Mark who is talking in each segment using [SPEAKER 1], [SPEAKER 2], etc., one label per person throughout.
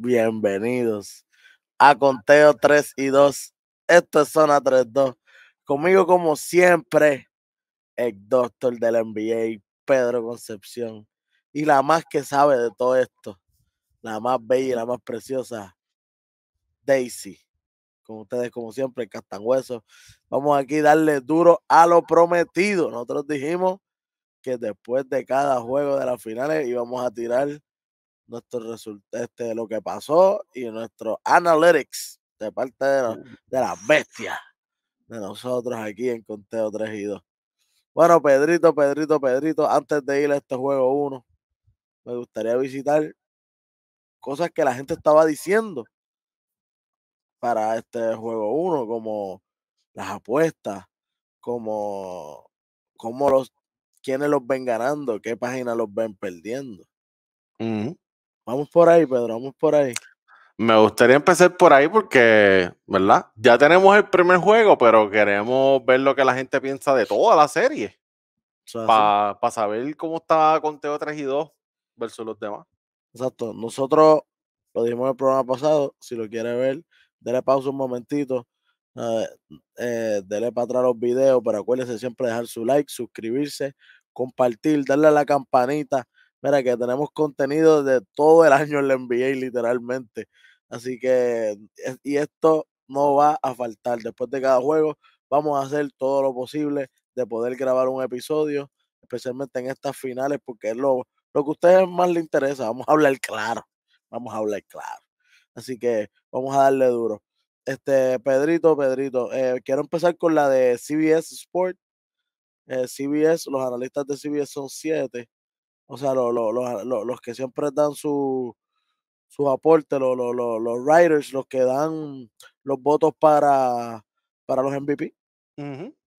[SPEAKER 1] bienvenidos a Conteo 3 y 2. Esto es Zona 3-2. Conmigo, como siempre, el doctor del NBA, Pedro Concepción. Y la más que sabe de todo esto, la más bella y la más preciosa, Daisy. Con ustedes, como siempre, el Castanhueso. Vamos aquí a darle duro a lo prometido. Nosotros dijimos que después de cada juego de las finales íbamos a tirar nuestro resultado, este, lo que pasó y nuestro analytics de parte de, las bestias de nosotros aquí en Conteo 3 y 2. Bueno, Pedrito, Pedrito, Pedrito, antes de ir a este juego 1, me gustaría visitar cosas que la gente estaba diciendo para este juego 1, como las apuestas, como, como los quiénes los ven ganando, qué página los ven perdiendo. Vamos por ahí, Pedro, vamos por ahí.
[SPEAKER 2] Me gustaría empezar por ahí porque, ¿verdad? Ya tenemos el primer juego, pero queremos ver lo que la gente piensa de toda la serie. Para saber cómo está Conteo 3 y 2 versus los demás.
[SPEAKER 1] Exacto. Nosotros lo dijimos en el programa pasado. Si lo quiere ver, dele pausa un momentito. Ah, eh, dele para atrás los videos, pero acuérdense siempre dejar su like, suscribirse, compartir, darle a la campanita mira que tenemos contenido de todo el año en la NBA literalmente. Así que, y esto no va a faltar. Después de cada juego, vamos a hacer todo lo posible de poder grabar un episodio, especialmente en estas finales, porque es lo, que a ustedes más les interesa. Vamos a hablar claro. Vamos a hablar claro. Así que vamos a darle duro. Este, Pedrito, Pedrito, eh, quiero empezar con la de CBS Sport. Eh, CBS, los analistas de CBS son siete o sea, los, los, que siempre dan su, su aporte, los, los, writers, los que dan los votos para, para los MVP.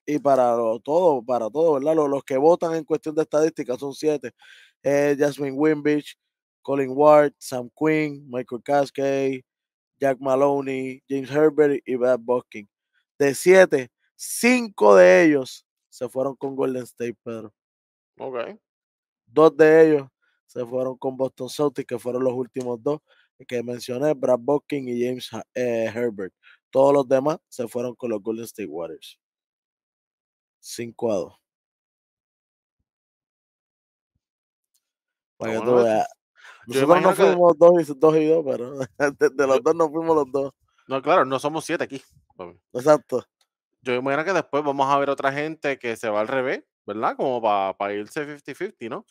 [SPEAKER 1] Y para lo, todo, para todo, ¿verdad? Los, que votan en cuestión de estadística son siete. Eh, Jasmine Wimbich, Colin Ward, Sam Quinn, Michael Caskey, Jack Maloney, James Herbert y Brad Boskin. De siete, cinco de ellos se fueron con Golden State, Pedro. Ok. Dos de ellos se fueron con Boston Celtics, que fueron los últimos dos que mencioné, Brad Boskin y James eh, Herbert. Todos los demás se fueron con los Golden State Warriors. 5
[SPEAKER 2] a 2. que dos, y, dos pero
[SPEAKER 1] de, los dos no fuimos los dos.
[SPEAKER 2] No, claro, no somos siete aquí. Exacto. Yo imagino que después vamos a ver otra gente que se va al revés ¿verdad? Como para irse 50-50, ¿no?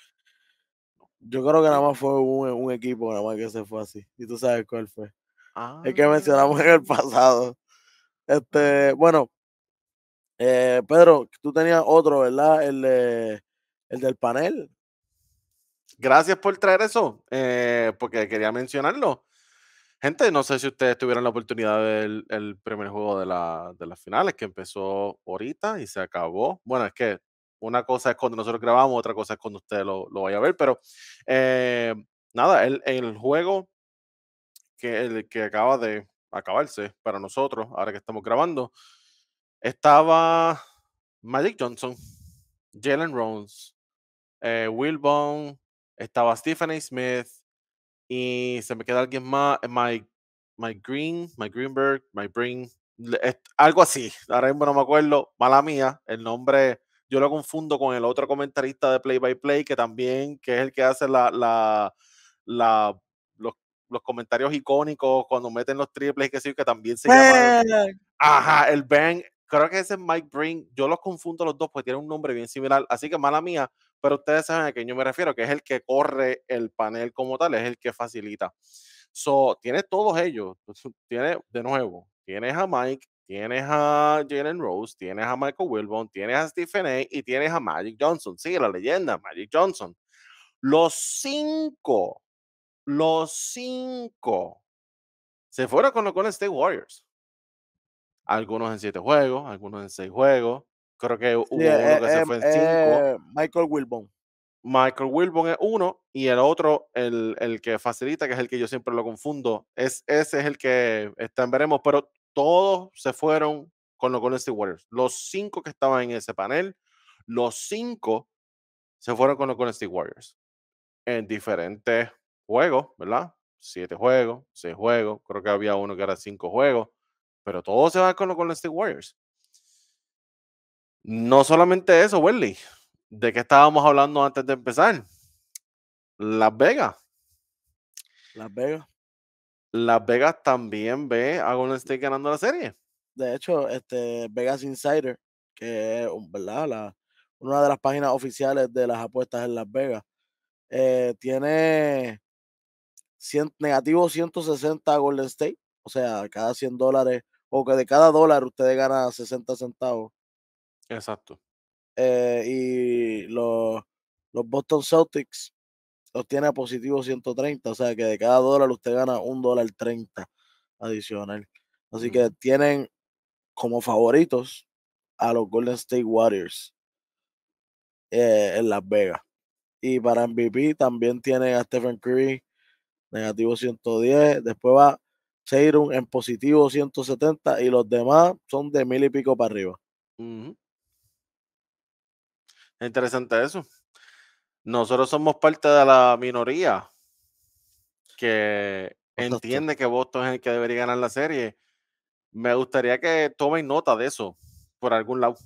[SPEAKER 1] Yo creo que nada más fue un, equipo, nada más que se fue así. Y tú sabes cuál fue. Ah. Es que ah. mencionamos en el pasado. Este, bueno, eh, Pedro, tú tenías otro, ¿verdad? El, el del panel.
[SPEAKER 2] Gracias por traer eso, eh, porque quería mencionarlo. Gente, no sé si ustedes tuvieron la oportunidad del el primer juego de, la, de las finales que empezó ahorita y se acabó. Bueno, es que una cosa es cuando nosotros grabamos, otra cosa es cuando usted lo, lo vaya a ver. Pero eh, nada, el, el, juego que, el que acaba de acabarse para nosotros, ahora que estamos grabando, estaba Magic Johnson, Jalen Rones, eh, Will Bone, estaba Stephanie Smith y se me queda alguien más, eh, Mike, Mike Green, Mike Greenberg, Mike Green, algo así. Ahora mismo no me acuerdo, mala mía, el nombre yo lo confundo con el otro comentarista de Play by Play, que también, que es el que hace la, los, comentarios icónicos cuando meten los triples, que que también se llama... Pues, ajá, el Ben. creo que ese es Mike Brink. yo los confundo los dos, porque tienen un nombre bien similar, así que mala mía, pero ustedes saben a quién yo me refiero, que es el que corre el panel como tal, es el que facilita. So, tiene todos ellos, tiene, de nuevo, tiene a Mike, Tienes a Jalen Rose, tienes a Michael Wilbon, tienes a Stephen A y tienes a Magic Johnson. Sigue la leyenda, Magic Johnson. Los cinco, los cinco se fueron con los Golden State Warriors. Algunos en siete juegos, algunos en seis juegos. Creo que hubo uno eh, que se eh, fue en cinco. Eh,
[SPEAKER 1] Michael Wilbon.
[SPEAKER 2] Michael Wilbon es uno y el otro, el, que facilita, que es el que yo siempre lo confundo, es, ese es el que está veremos, pero todos se fueron con los Golden Warriors. Los cinco que estaban en ese panel, los cinco se fueron con los Golden Warriors en diferentes juegos, ¿verdad? Siete juegos, seis juegos, creo que había uno que era cinco juegos, pero todos se van con los Golden Warriors. No solamente eso, Welly, ¿de qué estábamos hablando antes de empezar? Las Vegas. Las Vegas. Las Vegas también ve a Golden State ganando la serie.
[SPEAKER 1] De hecho, este Vegas Insider, que es una de las páginas oficiales de las apuestas en Las Vegas, eh, tiene negativo 160 a Golden State. O sea, cada 100 dólares, o que de cada dólar ustedes ganan 60 centavos. Exacto. Eh, y los, los Boston Celtics a positivo 130, o sea que de cada dólar usted gana un dólar 30 adicional. Así que tienen como favoritos a los Golden State Warriors eh, en Las Vegas. Y para MVP también tienen a Stephen Curry, negativo 110. Después va Seirun en positivo 170 y los demás son de mil y pico para arriba.
[SPEAKER 2] Interesante eso nosotros somos parte de la minoría que entiende que Boston es el que debería ganar la serie. Me gustaría que tomen nota de eso por algún lado.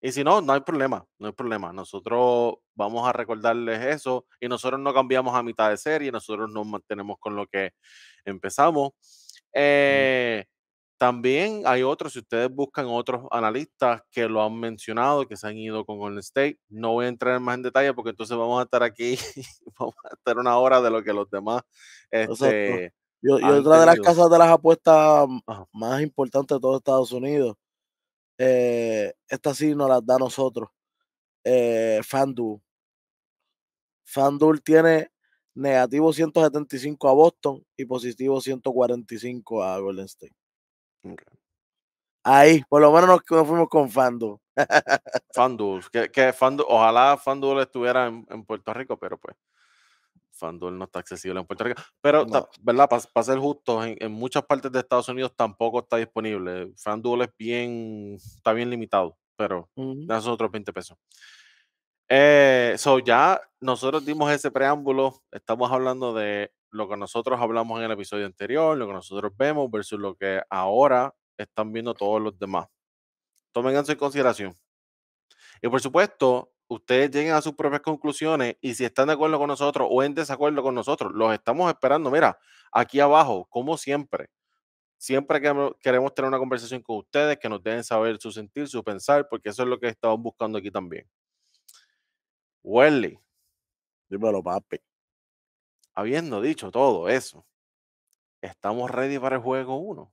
[SPEAKER 2] Y si no, no hay problema, no hay problema. Nosotros vamos a recordarles eso y nosotros no cambiamos a mitad de serie, nosotros nos mantenemos con lo que empezamos. Eh, también hay otros, si ustedes buscan otros analistas que lo han mencionado, que se han ido con Golden State. No voy a entrar más en detalle porque entonces vamos a estar aquí, vamos a estar una hora de lo que los demás. Este, yo, y otra de las casas
[SPEAKER 1] de las apuestas más importantes de todo Estados Unidos, eh, esta sí nos la da a nosotros, eh, FanDuel. FanDuel tiene negativo 175 a Boston y positivo 145 a Golden State. Ahí, por lo menos nos, fuimos con Fanduel.
[SPEAKER 2] FanDuel, que, ojalá FanDuel estuviera en, Puerto Rico, pero pues FanDuel no está accesible en Puerto Rico. Pero, ¿verdad? Para ser justo, en, muchas partes de Estados Unidos tampoco está disponible. FanDuel es bien, está bien limitado, pero uh otros 20 pesos. Eh, so ya nosotros dimos ese preámbulo, estamos hablando de lo que nosotros hablamos en el episodio anterior, lo que nosotros vemos versus lo que ahora están viendo todos los demás. Tomen eso en consideración. Y por supuesto, ustedes lleguen a sus propias conclusiones y si están de acuerdo con nosotros o en desacuerdo con nosotros, los estamos esperando. Mira, aquí abajo, como siempre, siempre queremos tener una conversación con ustedes, que nos den saber su sentir, su pensar, porque eso es lo que estamos buscando aquí también. Welly. Dímelo, papi. Habiendo dicho todo eso, estamos ready para el juego 1.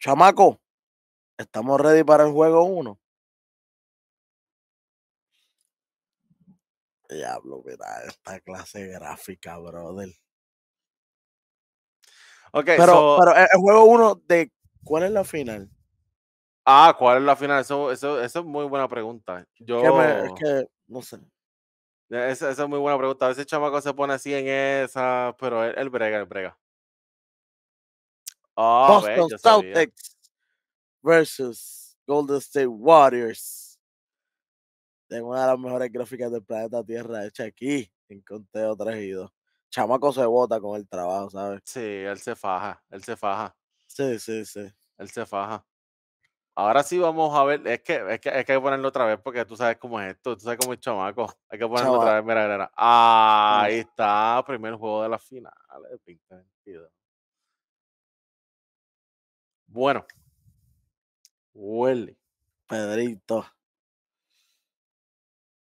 [SPEAKER 1] Chamaco, estamos ready para el juego 1. Diablo, mira esta clase gráfica, brother.
[SPEAKER 2] Okay, pero,
[SPEAKER 1] eh, el juego 1 de ¿cuál es la final?
[SPEAKER 2] Ah, ¿cuál es la final? Eso, eso, es muy buena pregunta. Yo es que no sé. Eh, esa, es muy buena pregunta. A veces chamaco se pone así en esa, pero él, brega, el brega. Oh, Boston Celtics
[SPEAKER 1] versus Golden State Warriors. Tengo una de las mejores gráficas del planeta Tierra hecha aquí, en conteo traído. Chamaco se bota con el trabajo, ¿sabes?
[SPEAKER 2] Sí, él se faja, él se faja. Sí, sí, sí. Él se faja. Ahora sí vamos a ver, es que, es que, hay que ponerlo otra vez porque tú sabes cómo es esto, tú sabes cómo es chamaco. Hay que ponerlo otra vez, mira, mira. Ah, ahí está, primer juego de la final, Bueno, huele. Pedrito.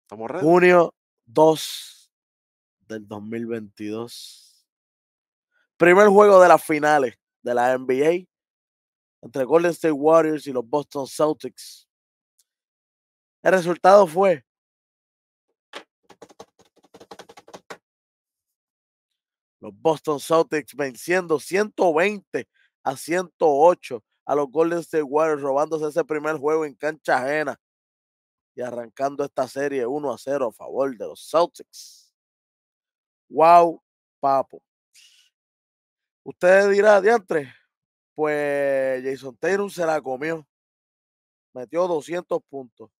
[SPEAKER 2] ¿Estamos re Junio
[SPEAKER 1] 2 del 2022. Primer juego de las finales de la NBA entre Golden State Warriors y los Boston Celtics. El resultado fue los Boston Celtics venciendo 120 a 108 a los Golden State Warriors, robándose ese primer juego en cancha ajena y arrancando esta serie 1 a 0 a favor de los Celtics. Wow, papo. Ustedes dirán, diantre, pues Jason Tatum se la comió. Metió 200 puntos.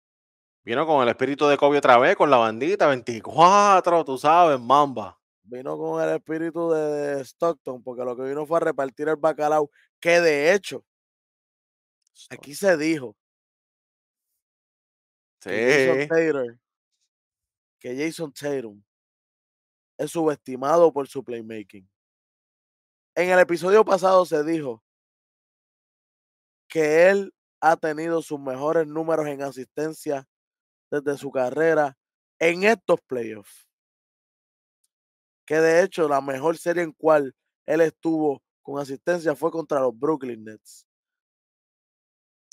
[SPEAKER 2] Vino con el espíritu de Kobe otra vez, con la bandita, 24, tú sabes, mamba.
[SPEAKER 1] Vino con el espíritu de Stockton, porque lo que vino fue a repartir el bacalao, que de hecho, aquí se dijo. Sí. Jason Taylor, que Jason Tatum es subestimado por su playmaking. En el episodio pasado se dijo que él ha tenido sus mejores números en asistencia desde su carrera en estos playoffs. Que de hecho la mejor serie en cual él estuvo con asistencia fue contra los Brooklyn Nets.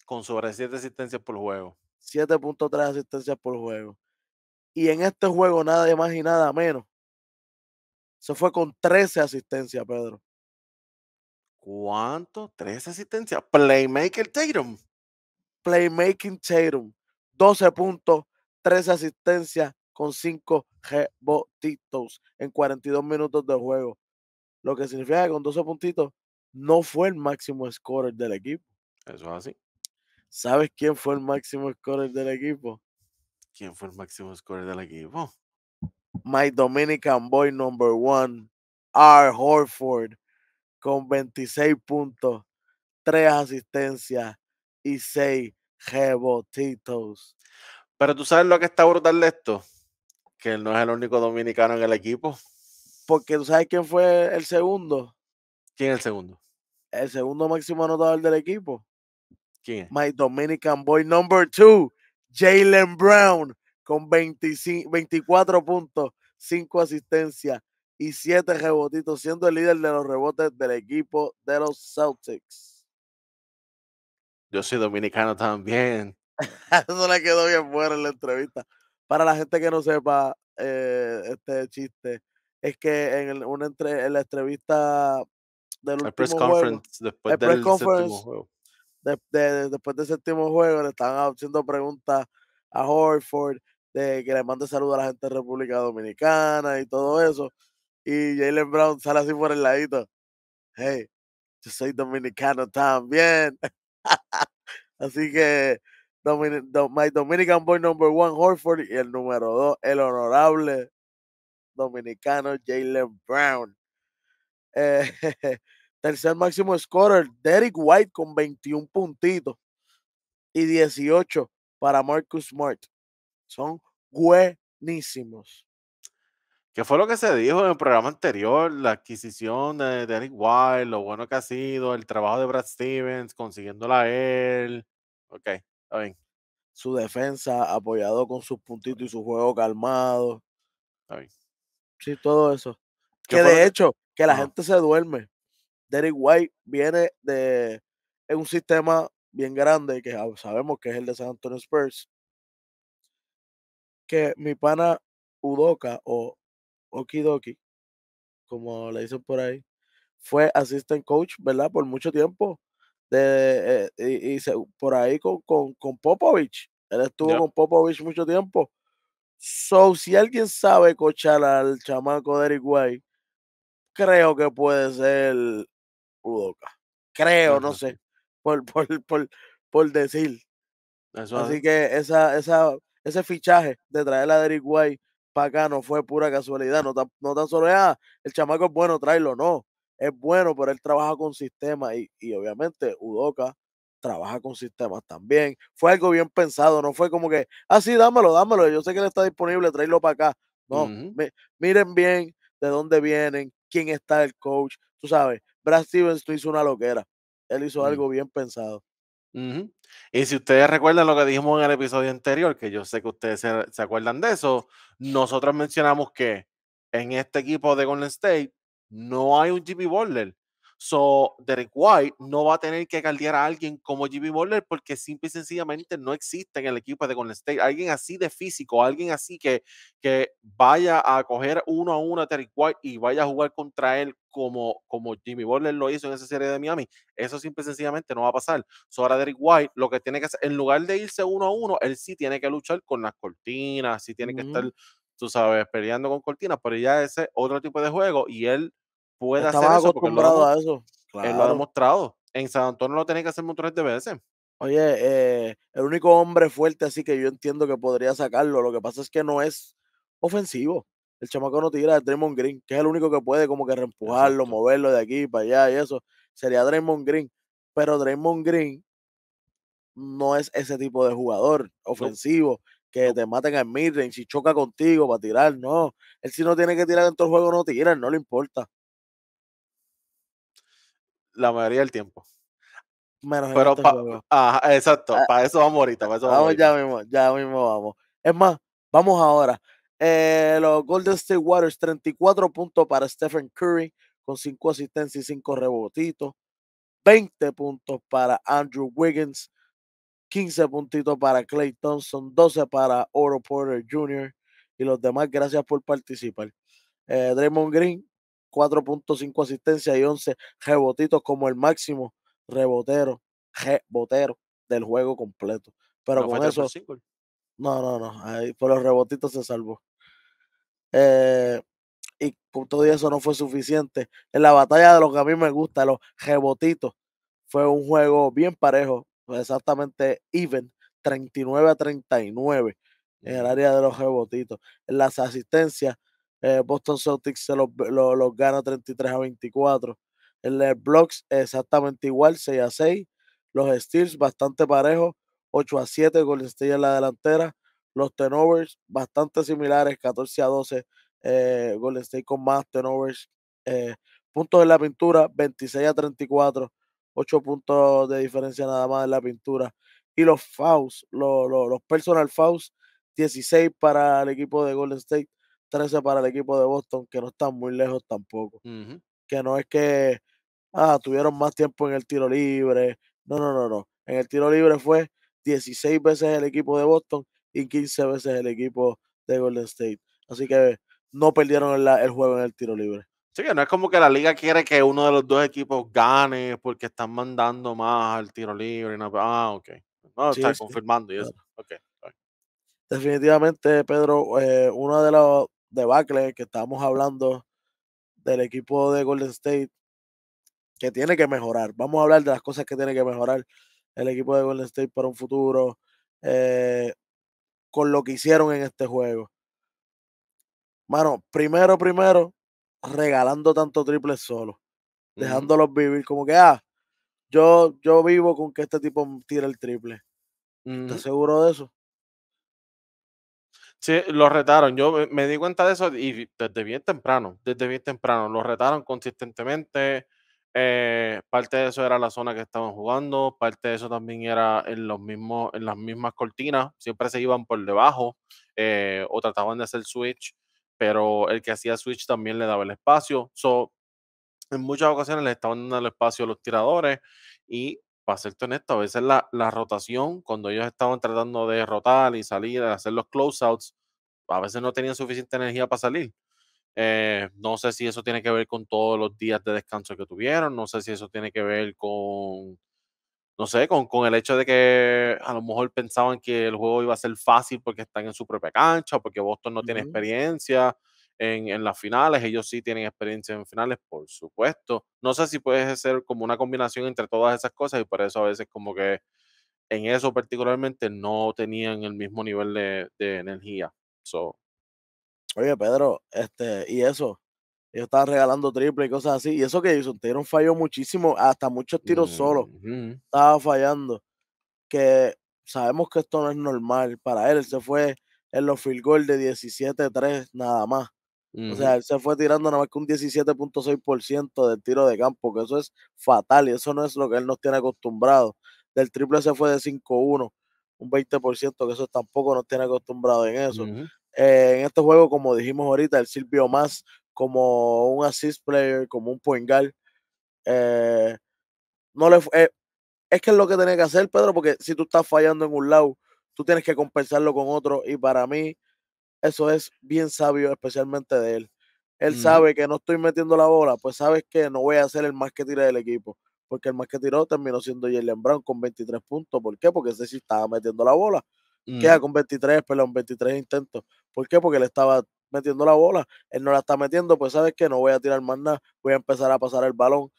[SPEAKER 2] Con sobre 7 asistencias por juego.
[SPEAKER 1] 7.3 asistencias por juego. Y en este juego nada más y nada menos. Se fue con 13 asistencias, Pedro. ¿Cuánto? Tres asistencias. Playmaker Tatum. Playmaking Tatum. 12 puntos, tres asistencias con cinco rebotitos en 42 minutos de juego. Lo que significa que con 12 puntitos no fue el máximo scorer del equipo. Eso es así. ¿Sabes quién fue el máximo scorer del equipo?
[SPEAKER 2] ¿Quién fue el máximo scorer del equipo?
[SPEAKER 1] My Dominican boy number one, R. Horford con 26 puntos, 3 asistencias y 6
[SPEAKER 2] rebotitos. Pero tú sabes lo que está brutal de esto, que él no es el único dominicano en el equipo.
[SPEAKER 1] Porque tú sabes quién fue el segundo.
[SPEAKER 2] ¿Quién es el segundo?
[SPEAKER 1] El segundo máximo anotador del equipo. ¿Quién es? My Dominican Boy number 2, Jalen Brown, con 24 puntos, 5 asistencias y siete rebotitos, siendo el líder de los rebotes del equipo de los Celtics.
[SPEAKER 2] Yo soy dominicano también.
[SPEAKER 1] Eso le quedó bien bueno en la entrevista. Para la gente que no sepa eh, este chiste, es que en, el, en la entrevista del último conference, después del séptimo juego. De, después del séptimo juego le estaban haciendo preguntas a Horford de que le mande saludos a la gente de República Dominicana y todo eso y Jalen Brown sale así por el ladito. Hey, yo soy dominicano también. así que my Dominican boy number one, Horford, y el número dos, el honorable dominicano Jalen Brown. Eh, tercer máximo scorer, Derek White con 21 puntitos y 18 para Marcus Smart. Son buenísimos
[SPEAKER 2] que fue lo que se dijo en el programa anterior, la adquisición de, Derek White lo bueno que ha sido, el trabajo de Brad Stevens, consiguiéndola a él. Ok, está bien.
[SPEAKER 1] Su defensa apoyado con sus puntitos y su juego calmado. Está bien. Sí, todo eso.
[SPEAKER 2] Que de hecho,
[SPEAKER 1] que, la gente se duerme. Derek White viene de un sistema bien grande que ah, sabemos que es el de San Antonio Spurs. Que mi pana Udoca, o Okidoki, como le dicen por ahí, fue assistant coach, ¿verdad? Por mucho tiempo. Eh, y, por ahí con, con, Popovich. Él estuvo con Popovich mucho tiempo. So, si alguien sabe cochar al chamaco de Eric White, creo que puede ser Udoka. Creo, no sé, por, por, decir. Así que esa, esa, ese fichaje de traer a Derek White para acá no fue pura casualidad. No tan, no tan solo ah, el chamaco es bueno, tráelo, no. Es bueno, pero él trabaja con sistemas y, obviamente Udoca trabaja con sistemas también. Fue algo bien pensado, no fue como que, así ah, dámelo, dámelo, yo sé que él está disponible, tráelo para acá. No, miren bien de dónde vienen, quién está el coach, tú sabes, Brad Stevens hizo una loquera, él hizo mm. algo bien pensado.
[SPEAKER 2] Y si ustedes recuerdan lo que dijimos en el episodio anterior, que yo sé que ustedes se, acuerdan de eso, nosotros mencionamos que en este equipo de Golden State no hay un GP Butler. So, Derek White no va a tener que caldear a alguien como Jimmy Butler porque simple y sencillamente no existe en el equipo de Golden State. Alguien así de físico, alguien así que, que vaya a coger uno a uno a Derek White y vaya a jugar contra él como, como Jimmy Butler lo hizo en esa serie de Miami. Eso simple y sencillamente no va a pasar. So, ahora Derek White lo que tiene que hacer, en lugar de irse uno a uno, él sí tiene que luchar con las cortinas, sí tiene que estar, tú sabes, peleando con cortinas, pero ya ese otro tipo de juego y él puede hacer acostumbrado a
[SPEAKER 1] eso. Él eh, lo ha
[SPEAKER 2] demostrado. En San Antonio lo tiene que hacer montones de veces.
[SPEAKER 1] Oye, eh, el único hombre fuerte así que yo entiendo que podría sacarlo, lo que pasa es que no es ofensivo. El chamaco no tira de Draymond Green, que es el único que puede como que reempujarlo, moverlo de aquí para allá y eso. Sería Draymond Green. Pero Draymond Green no es ese tipo de jugador ofensivo que te maten al midrange y choca contigo para tirar. No, él si no tiene que tirar en todo el juego, no tira, no le importa
[SPEAKER 2] la mayoría del tiempo. Menos Pero exacto, ah, para eso vamos ahorita. Para eso vamos, ya mismo, ya mismo vamos.
[SPEAKER 1] Es más, vamos ahora. Eh, los Golden State Warriors, 34 puntos para Stephen Curry, con 5 asistencias y 5 rebotitos. 20 puntos para Andrew Wiggins, 15 puntitos para Clay Thompson, 12 para Oro Porter Jr. y los demás, gracias por participar. Eh, Draymond Green, 4.5 asistencia y 11 rebotitos como el máximo rebotero, rebotero del juego completo. Pero con eso... No, no, no, por los rebotitos se salvó. Eh, y con todo eso no fue suficiente. En la batalla de lo que a mí me gusta, los rebotitos, fue un juego bien parejo, exactamente even, 39 a 39 en el área de los rebotitos. En las asistencias eh, Boston Celtics se los, gana 33 a 24. El Blocks exactamente igual, 6 a 6. Los Steals bastante parejos, 8 a 7, Golden State en la delantera. Los turnovers bastante similares, 14 a 12. Eh, Golden State con más turnovers. Eh, puntos en la pintura, 26 a 34. 8 puntos de diferencia nada más en la pintura. Y los fouls, los, personal fouls, 16 para el equipo de Golden State, 13 para el equipo de Boston, que no están muy lejos tampoco. Que no es que ah, tuvieron más tiempo en el tiro libre. No, no, no, no. En el tiro libre fue 16 veces el equipo de Boston y 15 veces el equipo de Golden State. Así que no perdieron el, juego en el tiro libre.
[SPEAKER 2] Sí, que no es como que la liga quiere que uno de los dos equipos gane porque están mandando más al tiro libre. ah, ok. No, está confirmando y eso.
[SPEAKER 1] Definitivamente, Pedro, eh, una de las debacle que estábamos hablando del equipo de Golden State que tiene que mejorar. Vamos a hablar de las cosas que tiene que mejorar el equipo de Golden State para un futuro eh, con lo que hicieron en este juego. Mano, primero, primero, regalando tanto triple solo, dejándolos vivir como que, ah, yo, yo vivo con que este tipo tira el triple. ¿Estás seguro de eso?
[SPEAKER 2] Sí, los retaron. Yo me, di cuenta de eso y desde bien temprano, desde bien temprano. Los retaron consistentemente. Eh, parte de eso era la zona que estaban jugando, parte de eso también era en, los mismos, en las mismas cortinas, siempre se iban por debajo eh, o trataban de hacer switch, pero el que hacía switch también le daba el espacio. So, en muchas ocasiones le estaban dando el espacio a los tiradores y para serte honesto, a veces la, la, rotación, cuando ellos estaban tratando de rotar y salir, hacer los closeouts, a veces no tenían suficiente energía para salir. Eh, no sé si eso tiene que ver con todos los días de descanso que tuvieron, no sé si eso tiene que ver con, no sé, con, el hecho de que a lo mejor pensaban que el juego iba a ser fácil porque están en su propia cancha, porque Boston no tiene experiencia en, las finales. Ellos sí tienen experiencia en finales, por supuesto. No sé si puede ser como una combinación entre todas esas cosas y por eso a veces como que en eso particularmente no tenían el mismo nivel de, energía.
[SPEAKER 1] Oye, Pedro, este, y eso, yo estaba regalando triple y cosas así. Y eso que hizo, Taylor falló muchísimo, hasta muchos tiros solo Estaba fallando. Que sabemos que esto no es normal para él. se fue en los field goals de 17-3 nada más. O sea, él se fue tirando nada más que un 17.6% del tiro de campo, que eso es fatal y eso no es lo que él nos tiene acostumbrado. Del triple se fue de 5-1, un 20%, que eso tampoco nos tiene acostumbrado en eso. Eh, en este juego, como dijimos ahorita, él sirvió más como un assist player, como un point guard. Eh, no le, eh, es que es lo que tiene que hacer, Pedro, porque si tú estás fallando en un lado, tú tienes que compensarlo con otro. Y para mí, eso es bien sabio, especialmente de él. Él mm. sabe que no estoy metiendo la bola, pues sabes que no voy a ser el más que tire del equipo. Porque el más que tiró terminó siendo Jalen Brown con 23 puntos. ¿Por qué? Porque ese sí estaba metiendo la bola. Mm. Queda con 23, perdón, 23 intentos. ¿Por qué? Porque él estaba metiendo la bola. Él no la está metiendo, pues sabes que no voy a tirar más nada. Voy a empezar a pasar el balón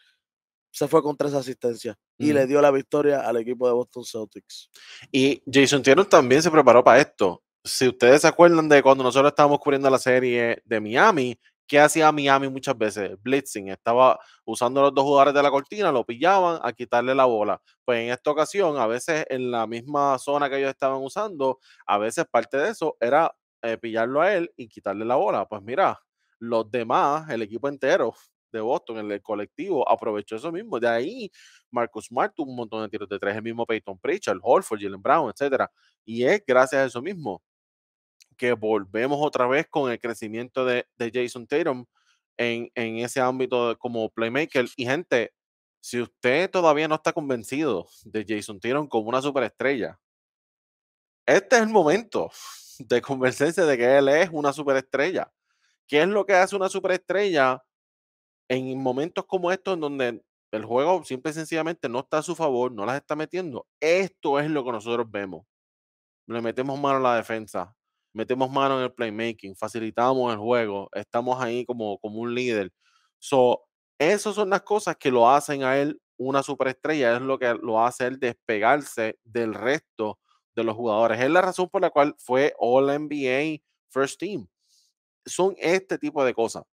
[SPEAKER 1] se fue con tres asistencias y le mm. dio la victoria al equipo de Boston Celtics.
[SPEAKER 2] Y Jason Tierno también se preparó para esto si ustedes se acuerdan de cuando nosotros estábamos cubriendo la serie de Miami, ¿qué hacía Miami muchas veces? Blitzing. Estaba usando los dos jugadores de la cortina, lo pillaban a quitarle la bola. Pues en esta ocasión, a veces en la misma zona que ellos estaban usando, a veces parte de eso era eh, pillarlo a él y quitarle la bola. Pues mira, los demás, el equipo entero, de Boston, el, el, colectivo, aprovechó eso mismo. De ahí, Marcus Smart tuvo un montón de tiros de tres, el mismo Peyton Pritchard, Holford, Jalen Brown, etc. Y es gracias a eso mismo que volvemos otra vez con el crecimiento de, Jason Tatum en, en ese ámbito como playmaker. Y gente, si usted todavía no está convencido de Jason Tatum como una superestrella, este es el momento de convencerse de que él es una superestrella. ¿Qué es lo que hace una superestrella? en momentos como estos, en donde el juego simple y sencillamente no está a su favor, no las está metiendo, esto es lo que nosotros vemos. Le metemos mano a la defensa, metemos mano en el playmaking, facilitamos el juego, estamos ahí como, como un líder. So, esas son las cosas que lo hacen a él una superestrella, es lo que lo hace él despegarse del resto de los jugadores. Es la razón por la cual fue All NBA First Team. Son este tipo de cosas.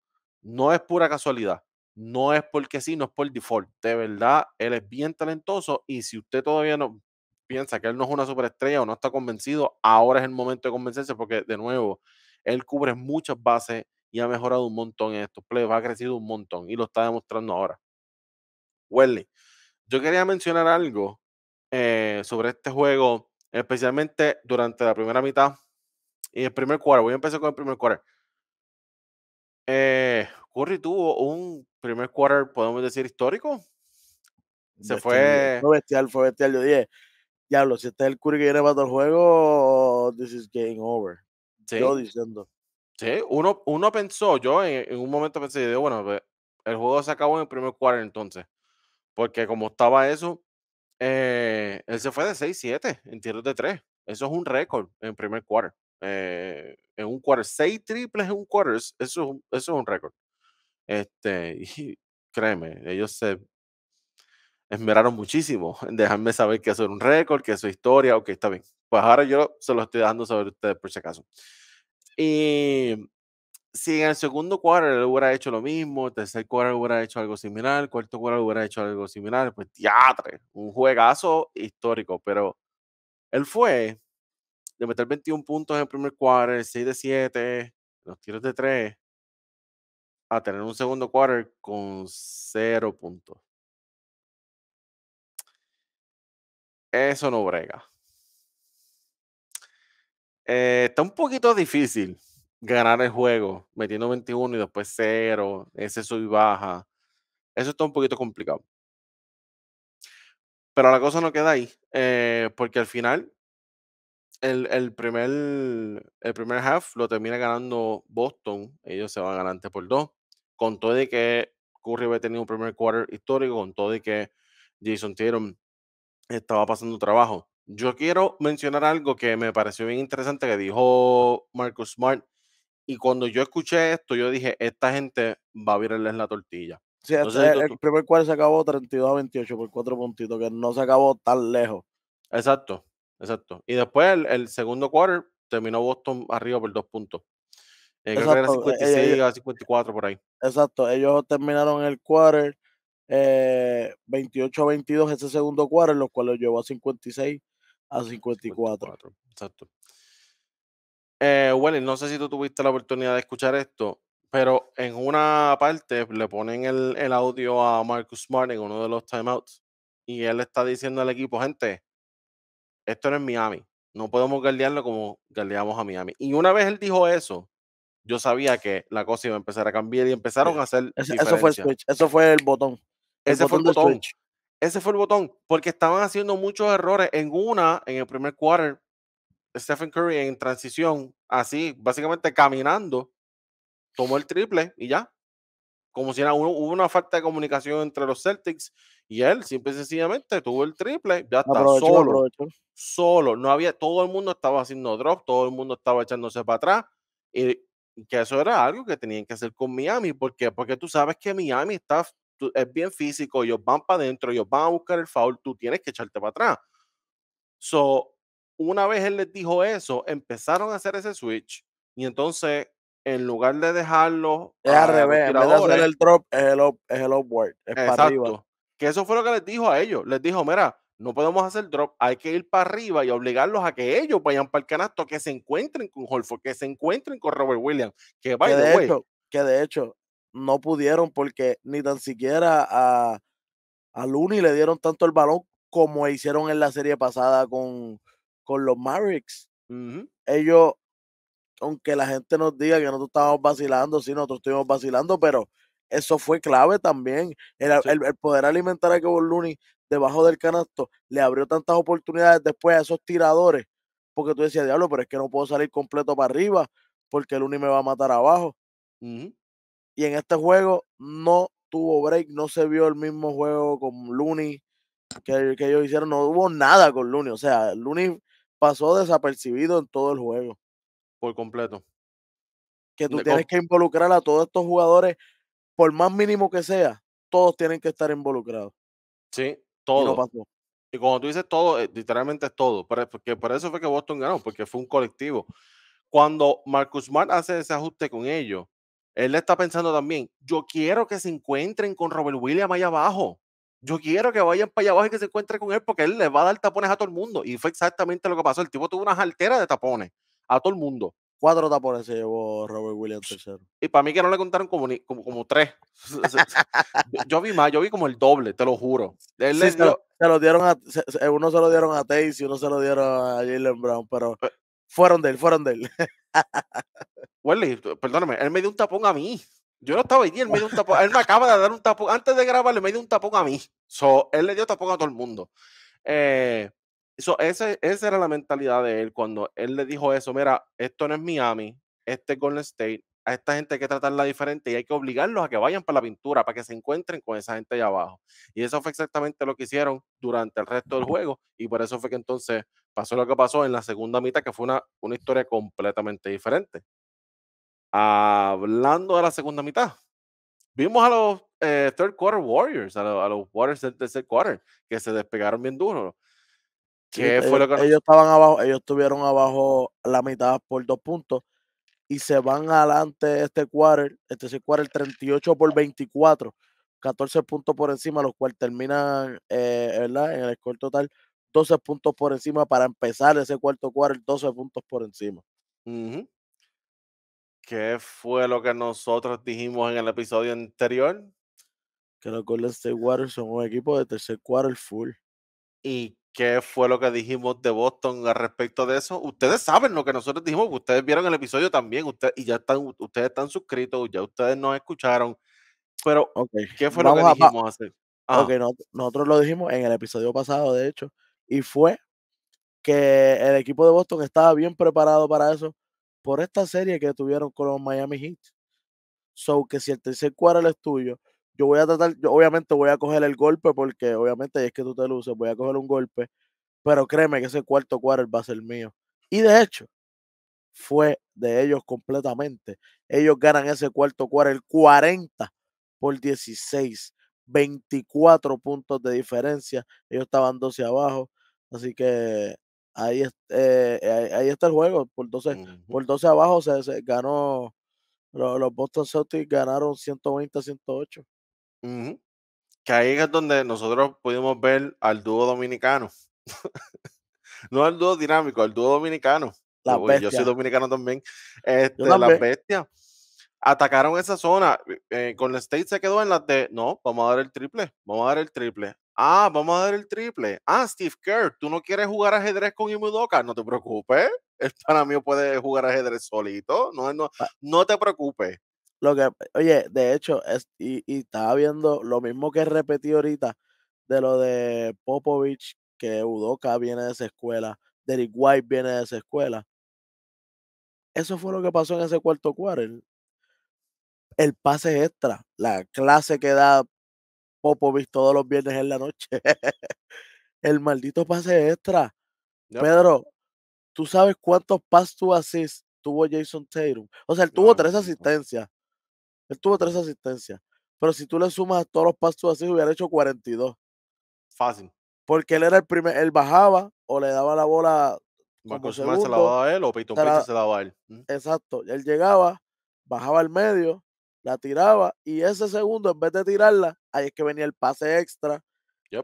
[SPEAKER 2] No es pura casualidad, no es porque sí, no es por default. De verdad, él es bien talentoso y si usted todavía no piensa que él no es una superestrella o no está convencido, ahora es el momento de convencerse porque, de nuevo, él cubre muchas bases y ha mejorado un montón en estos plays, ha crecido un montón y lo está demostrando ahora. Welly, yo quería mencionar algo eh, sobre este juego, especialmente durante la primera mitad y el primer cuarto. Voy a empezar con el primer cuarto. Eh, Curry tuvo un primer quarter, podemos decir, histórico. Se fue.
[SPEAKER 1] bestial, fue bestial. Yo dije, diablo, si está el Curry que viene para el juego, this is game over. Yo diciendo.
[SPEAKER 2] Sí, uno, uno pensó, yo en, un momento pensé, bueno, el juego se acabó en el primer quarter entonces. Porque como estaba eso, eh, él se fue de 6-7 en tiros de 3. Eso es un récord en primer quarter. Eh, en un quarter. Seis triples en un quarter, eso, eso es un récord. Este, y créeme, ellos se esmeraron muchísimo en dejarme saber que eso era un récord, que eso es historia, ok, está bien. Pues ahora yo se lo estoy dando saber a ustedes por si acaso. Y si en el segundo quarter hubiera hecho lo mismo, tercer quarter hubiera hecho algo similar, cuarto quarter hubiera hecho algo similar, pues teatro, un juegazo histórico, pero él fue de meter 21 puntos en el primer quarter, 6 de 7, los tiros de 3, a tener un segundo quarter con 0 puntos. Eso no brega. Eh, está un poquito difícil ganar el juego, metiendo 21 y después 0, ese sub y baja. Eso está un poquito complicado. Pero la cosa no queda ahí, eh, porque al final el, primer, el primer half lo termina ganando Boston. Ellos se van ganando por dos. Con todo de que Curry a tenido un primer quarter histórico, con todo de que Jason Tatum estaba pasando trabajo. Yo quiero mencionar algo que me pareció bien interesante que dijo Marcus Smart. Y cuando yo escuché esto, yo dije, esta gente va a virarles la tortilla. Este el,
[SPEAKER 1] primer quarter se acabó 32 a 28 por cuatro puntitos, que no se acabó tan lejos.
[SPEAKER 2] Exacto. Exacto. Y después el, segundo quarter terminó Boston arriba por dos puntos. Eh, creo era 56 e, e, e, a 54 por ahí.
[SPEAKER 1] Exacto. Ellos terminaron el quarter 28 eh, a 22 ese segundo quarter, los cuales llevó a 56 a 54.
[SPEAKER 2] Exacto. Eh, no sé si tú tuviste la oportunidad de escuchar esto, pero en una parte le ponen el, audio a Marcus Smart en uno de los timeouts y él está diciendo al equipo, gente, esto no es Miami, no podemos galdearlo como galdeamos a Miami. Y una vez él dijo eso, yo sabía que la cosa iba a empezar a cambiar y empezaron a hacer. Ese, eso fue el switch, eso fue el botón.
[SPEAKER 1] ese fue el botón.
[SPEAKER 2] Ese fue el botón, porque estaban haciendo muchos errores. En una, en el primer quarter, Stephen Curry en transición, así, básicamente caminando, tomó el triple y ya como si era, hubo una falta de comunicación entre los Celtics y él, simple y sencillamente, tuvo el triple, ya está, solo. Solo, no había, todo el mundo estaba haciendo drop, todo el mundo estaba echándose para atrás, y que eso era algo que tenían que hacer con Miami, porque Porque tú sabes que Miami está, es bien físico, ellos van para adentro, ellos van a buscar el foul, tú tienes que echarte para atrás. So, una vez él les dijo eso, empezaron a hacer ese switch, y entonces en lugar de dejarlo es al ah, revés, el
[SPEAKER 1] drop, es el, upward, es para arriba.
[SPEAKER 2] Que eso fue lo que les dijo a ellos. Les dijo, mira, no podemos hacer drop, hay que ir para arriba y obligarlos a que ellos vayan para el canasto, que se encuentren con Holford, que se encuentren con Robert Williams, que vaya Que, de hecho, que
[SPEAKER 1] de hecho, no pudieron porque ni tan siquiera a, a Looney le dieron tanto el balón como hicieron en la serie pasada con, con los Mavericks. Ellos aunque la gente nos diga que nosotros estábamos vacilando, sí, nosotros estuvimos vacilando, pero eso fue clave también. El, poder alimentar a Kevin Looney debajo del canasto le abrió tantas oportunidades después a esos tiradores, porque tú decías, diablo, pero es que no puedo salir completo para arriba, porque Looney me va a matar abajo.
[SPEAKER 2] Y
[SPEAKER 1] en este juego no tuvo break, no se vio el mismo juego con Looney que, que ellos hicieron, no hubo nada con Looney, o sea, Looney pasó desapercibido en todo el juego por completo. Que tú tienes que involucrar a todos estos jugadores, por más mínimo que sea, todos tienen que estar involucrados.
[SPEAKER 2] Sí, todo Y, cuando tú dices todo, eh, literalmente es todo. Porque por eso fue que Boston ganó, porque fue un colectivo. Cuando Marcus Smart hace ese ajuste con ellos, él está pensando también, yo quiero que se encuentren con Robert Williams allá abajo. Yo quiero que vayan para allá abajo y que se encuentren con él porque él les va a dar tapones a todo el mundo. Y fue exactamente lo que pasó. El tipo tuvo unas alteras de tapones a todo el mundo. Cuatro tapones se llevó Robert Williams tercero. Y para mí que no le contaron como, como, tres. yo vi más, yo vi como el doble, te lo juro. dieron
[SPEAKER 1] uno se lo dieron a Tays y uno se lo dieron a Jalen Brown, pero eh, fueron de él, fueron de él.
[SPEAKER 2] Welly, perdóname, él me dio un tapón a mí. Yo no estaba ahí, él me dio un tapón. Él me acaba de dar un tapón. Antes de grabarle, me dio un tapón a mí. So, él le dio tapón a todo el mundo. Eh, eso, ese, esa era la mentalidad de él cuando él le dijo eso, mira, esto no es Miami, este es Golden State, a esta gente hay que tratarla diferente y hay que obligarlos a que vayan para la pintura, para que se encuentren con esa gente allá abajo. Y eso fue exactamente lo que hicieron durante el resto del juego y por eso fue que entonces pasó lo que pasó en la segunda mitad, que fue una, una historia completamente diferente. Hablando de la segunda mitad, vimos a los eh, third quarter Warriors, a, los, a Warriors del tercer quarter, que se despegaron bien duro ellos,
[SPEAKER 1] estaban abajo, ellos estuvieron abajo la mitad por dos puntos y se van adelante este quarter, este el quarter 38 por 24, 14 puntos por encima, los cuales terminan eh, en el score total 12 puntos por encima para empezar ese cuarto quarter, 12
[SPEAKER 2] puntos por encima. ¿Qué fue lo que nosotros dijimos en el episodio anterior?
[SPEAKER 1] Que los Golden State Warriors son un equipo de tercer quarter full.
[SPEAKER 2] ¿Y qué fue lo que dijimos de Boston al respecto de eso. Ustedes saben lo que nosotros dijimos, ustedes vieron el episodio también, y ya están, ustedes están suscritos, ya ustedes nos escucharon. Pero, okay. ¿qué fue lo que dijimos hacer?
[SPEAKER 1] nosotros lo dijimos en el episodio pasado, de hecho, y fue que el equipo de Boston estaba bien preparado para eso por esta serie que tuvieron con los Miami Heat. So que si el tercer cuadro es tuyo, yo voy a tratar, yo obviamente voy a coger el golpe porque obviamente y es que tú te luces, voy a coger un golpe, pero créeme que ese cuarto quarter va a ser mío. Y de hecho, fue de ellos completamente. Ellos ganan ese cuarto quarter 40 por 16, 24 puntos de diferencia. Ellos estaban 12 abajo, así que eh, ahí, ahí, está el juego. Por 12, por 12 abajo se, ganó. Los, los Boston Celtics ganaron 120 108.
[SPEAKER 2] Que ahí es donde nosotros pudimos ver al dúo dominicano. no al dúo dinámico, al dúo dominicano. yo soy dominicano también. Este, la bestia atacaron esa zona. Eh, eh, con el State se quedó en la de, no, vamos a dar el triple, vamos a dar el triple. Ah, vamos a dar el triple. Ah, Steve Kerr, tú no quieres jugar ajedrez con Imudoka, no te preocupes. El para mío puede jugar ajedrez solito, no, no, ah. no te preocupes
[SPEAKER 1] oye, de hecho, y, estaba viendo lo mismo que repetí ahorita de lo de Popovich, que Udoka viene de esa escuela, Derek White viene de esa escuela. Eso fue lo que pasó en ese cuarto quarter. El pase extra, la clase que da Popovich todos los viernes en la noche. el maldito pase extra. Pedro, ¿tú sabes cuántos pases tú assist tuvo Jason Tatum? O sea, él tuvo tres asistencias. Él tuvo tres asistencias. Pero si tú le sumas a todos los pasos así, hubiera hecho 42. Fácil. Porque él era el primer, él bajaba o le daba la bola.
[SPEAKER 2] Marco se la daba él o se la daba él.
[SPEAKER 1] Exacto. Él llegaba, bajaba al medio, la tiraba y ese segundo, en vez de tirarla, ahí es que venía el pase extra.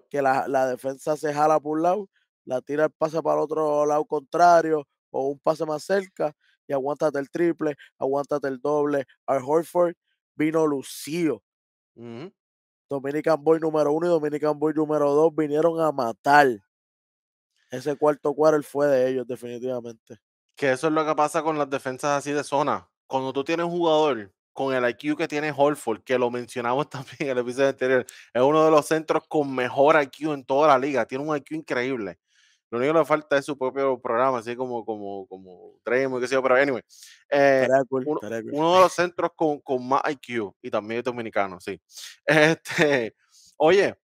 [SPEAKER 1] Que la, la defensa se jala por un lado, la tira el pase para el otro lado contrario o un pase más cerca y aguántate el triple, aguántate el doble. Al Horford vino lucido. Dominican Boy número uno y Dominican Boy número dos vinieron a matar. Ese cuarto cuarto fue de ellos, definitivamente.
[SPEAKER 2] Que eso es lo que pasa con las defensas así de zona. Cuando tú tienes un jugador con el IQ que tiene Holford, que lo mencionamos también en el episodio anterior, es uno de los centros con mejor IQ en toda la liga. Tiene un IQ increíble. Lo único que le falta es su propio programa, así como, como, como Tremo, qué sé yo, pero anyway. Eh, uno, de los centros con, con, más IQ y también es dominicano, sí. Este, oye,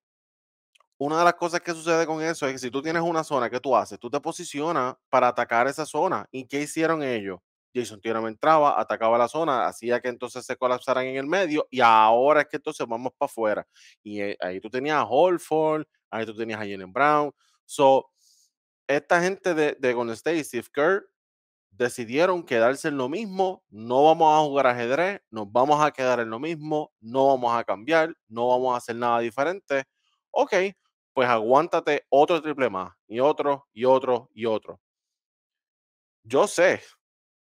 [SPEAKER 2] una de las cosas que sucede con eso es que si tú tienes una zona, ¿qué tú haces? Tú te posicionas para atacar esa zona. ¿Y qué hicieron ellos? Jason Tierra entraba, atacaba la zona, hacía que entonces se colapsaran en el medio y ahora es que entonces vamos para afuera. Y eh, ahí tú tenías a Holford, ahí tú tenías a Jalen Brown. So, esta gente de, de Golden State y Steve Kerr decidieron quedarse en lo mismo, no vamos a jugar ajedrez, nos vamos a quedar en lo mismo, no vamos a cambiar, no vamos a hacer nada diferente. Ok, pues aguántate otro triple más y otro y otro y otro. Yo sé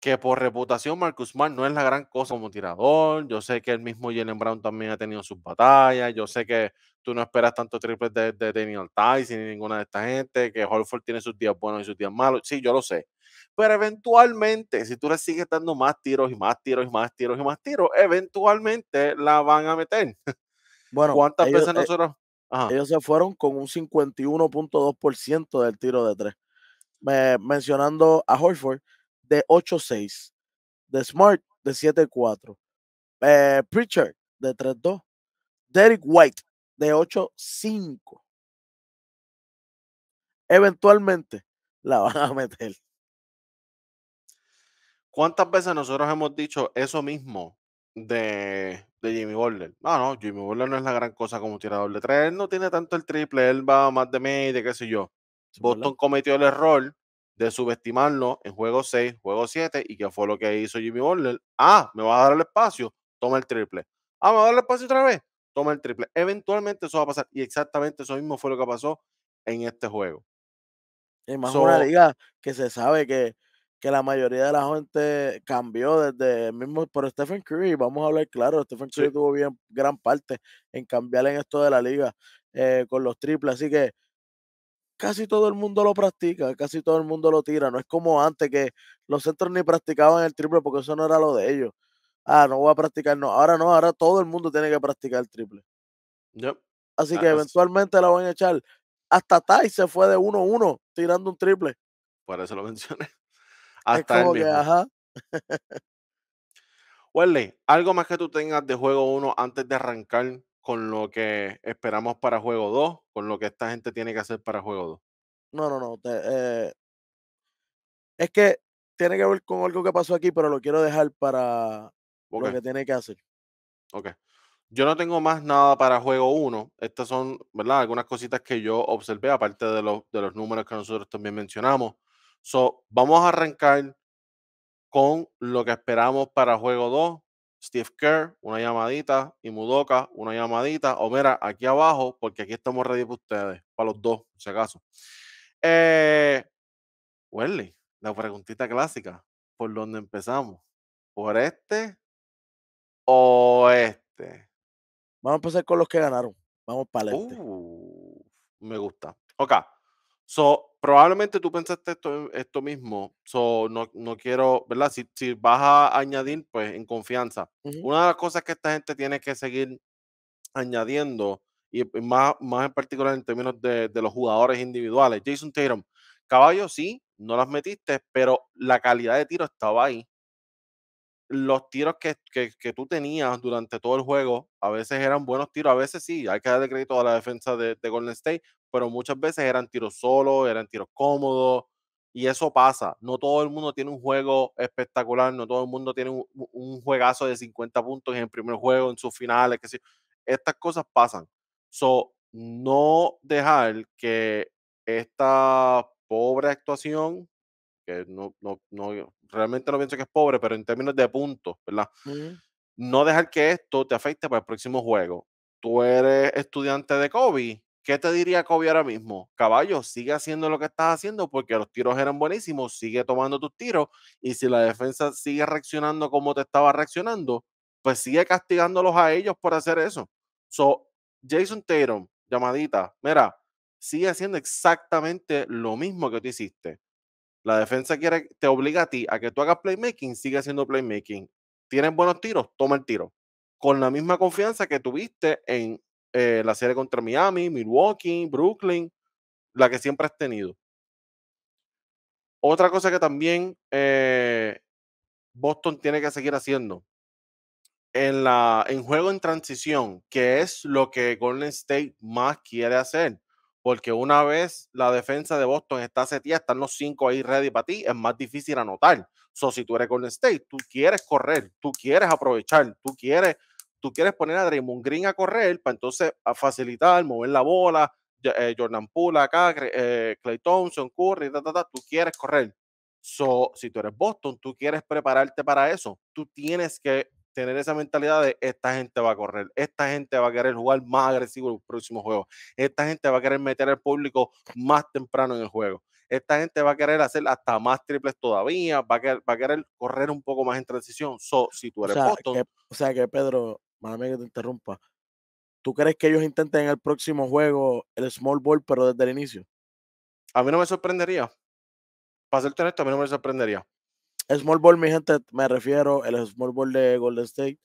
[SPEAKER 2] que por reputación Marcus Smart no es la gran cosa como tirador. Yo sé que el mismo Jalen Brown también ha tenido sus batallas. Yo sé que tú no esperas tanto triples de, de Daniel Tyson ni ninguna de esta gente, que Holford tiene sus días buenos y sus días malos. Sí, yo lo sé. Pero eventualmente, si tú le sigues dando más tiros y más tiros y más tiros y más tiros, eventualmente la van a meter.
[SPEAKER 1] Bueno, ¿cuántas veces eh, nosotros? Ellos se fueron con un 51.2% del tiro de tres. mencionando a Holford, de 8-6. De Smart de 7-4. Eh, de 3-2. Derek White de 8-5. Eventualmente la van a meter.
[SPEAKER 2] ¿Cuántas veces nosotros hemos dicho eso mismo de, Jimmy Butler? No, no, Jimmy Butler no es la gran cosa como tirador de tres. Él no tiene tanto el triple, él va más de media, qué sé yo. Boston cometió el error de subestimarlo en juego 6, juego 7, y que fue lo que hizo Jimmy Butler. Ah, me va a dar el espacio, toma el triple. Ah, me va a dar el espacio otra vez, toma el triple. Eventualmente eso va a pasar, y exactamente eso mismo fue lo que pasó en este juego. es más una liga
[SPEAKER 1] que se sabe que, que la mayoría de la gente cambió desde mismo por Stephen Curry. Vamos a hablar claro, Stephen Curry tuvo bien gran parte en cambiar en esto de la liga eh, con los triples. Así que casi todo el mundo lo practica, casi todo el mundo lo tira. No es como antes que los centros ni practicaban el triple porque eso no era lo de ellos. Ah, no voy a practicar, no. Ahora no, ahora todo el mundo tiene que practicar el triple. Así que eventualmente la van a echar. Hasta Tai se fue de 1-1 tirando un triple.
[SPEAKER 2] Por eso lo mencioné. Hasta el algo más que tú tengas de juego 1 antes de arrancar con lo que esperamos para juego 2, con lo que esta gente tiene que hacer para juego 2.
[SPEAKER 1] No, no, no. Eh, es que tiene que ver con algo que pasó aquí, pero lo quiero dejar para lo que tiene que hacer.
[SPEAKER 2] Ok. Yo no tengo más nada para juego 1. Estas son, ¿verdad? Algunas cositas que yo observé, aparte de los, de los números que nosotros también mencionamos. So, vamos a arrancar con lo que esperamos para juego 2 Steve Kerr, una llamadita, y Mudoka, una llamadita, o mira, aquí abajo, porque aquí estamos ready para ustedes, para los dos, si acaso. Eh, la preguntita clásica, ¿por dónde empezamos? ¿Por este o este?
[SPEAKER 1] Vamos a empezar con los que ganaron.
[SPEAKER 2] Vamos para el este. Me gusta. Ok. So, probablemente tú pensaste esto, esto mismo. So, no, no quiero, ¿verdad? Si, si, vas a añadir, pues en confianza. Una de las cosas que esta gente tiene que seguir añadiendo, y más, más en particular en términos de, los jugadores individuales, Jason Tatum, caballo sí, no las metiste, pero la calidad de tiro estaba ahí. Los tiros que, que, tú tenías durante todo el juego, a veces eran buenos tiros, a veces sí, hay que darle crédito a la defensa de Golden State, pero muchas veces eran tiros solos, eran tiros cómodos, y eso pasa. No todo el mundo tiene un juego espectacular, no todo el mundo tiene un, juegazo de 50 puntos en el primer juego, en sus finales, que sí. Estas cosas pasan. So, no dejar que esta pobre actuación, que no, no, no, realmente no pienso que es pobre, pero en términos de puntos, ¿verdad? No dejar que esto te afecte para el próximo juego. Tú eres estudiante de COVID, ¿Qué te diría Kobe ahora mismo? Caballo, sigue haciendo lo que estás haciendo porque los tiros eran buenísimos, sigue tomando tus tiros y si la defensa sigue reaccionando como te estaba reaccionando, pues sigue castigándolos a ellos por hacer eso. So, Jason Tatum, llamadita, mira, sigue haciendo exactamente lo mismo que tú hiciste. La defensa quiere, te obliga a ti a que tú hagas playmaking, sigue haciendo playmaking. Tienes buenos tiros, toma el tiro. Con la misma confianza que tuviste en eh, la serie contra Miami, Milwaukee, Brooklyn, la que siempre has tenido. Otra cosa que también eh, Boston tiene que seguir haciendo en, la, en juego en transición, que es lo que Golden State más quiere hacer. Porque una vez la defensa de Boston está setía, están los cinco ahí ready para ti, es más difícil anotar. So, si tú eres Golden State, tú quieres correr, tú quieres aprovechar, tú quieres tú quieres poner a Draymond Green a correr para entonces facilitar, mover la bola, eh, Jordan Poole acá, Clay eh, Thompson, Curry, tú quieres correr. So, si tú eres Boston, tú quieres prepararte para eso. Tú tienes que tener esa mentalidad de esta gente va a correr, esta gente va a querer jugar más agresivo en los próximos juegos, esta gente va a querer meter al público más temprano en el juego, esta gente va a querer hacer hasta más triples todavía, va a querer, correr un poco más en transición. So, si tú eres Boston.
[SPEAKER 1] o sea que Pedro, mí que te interrumpa. ¿Tú crees que ellos intenten en el próximo juego el small ball, pero
[SPEAKER 2] desde el inicio? A mí no me sorprendería. Para ser esto, a mí no me sorprendería.
[SPEAKER 1] Small ball, mi gente, me refiero, el small ball de Golden State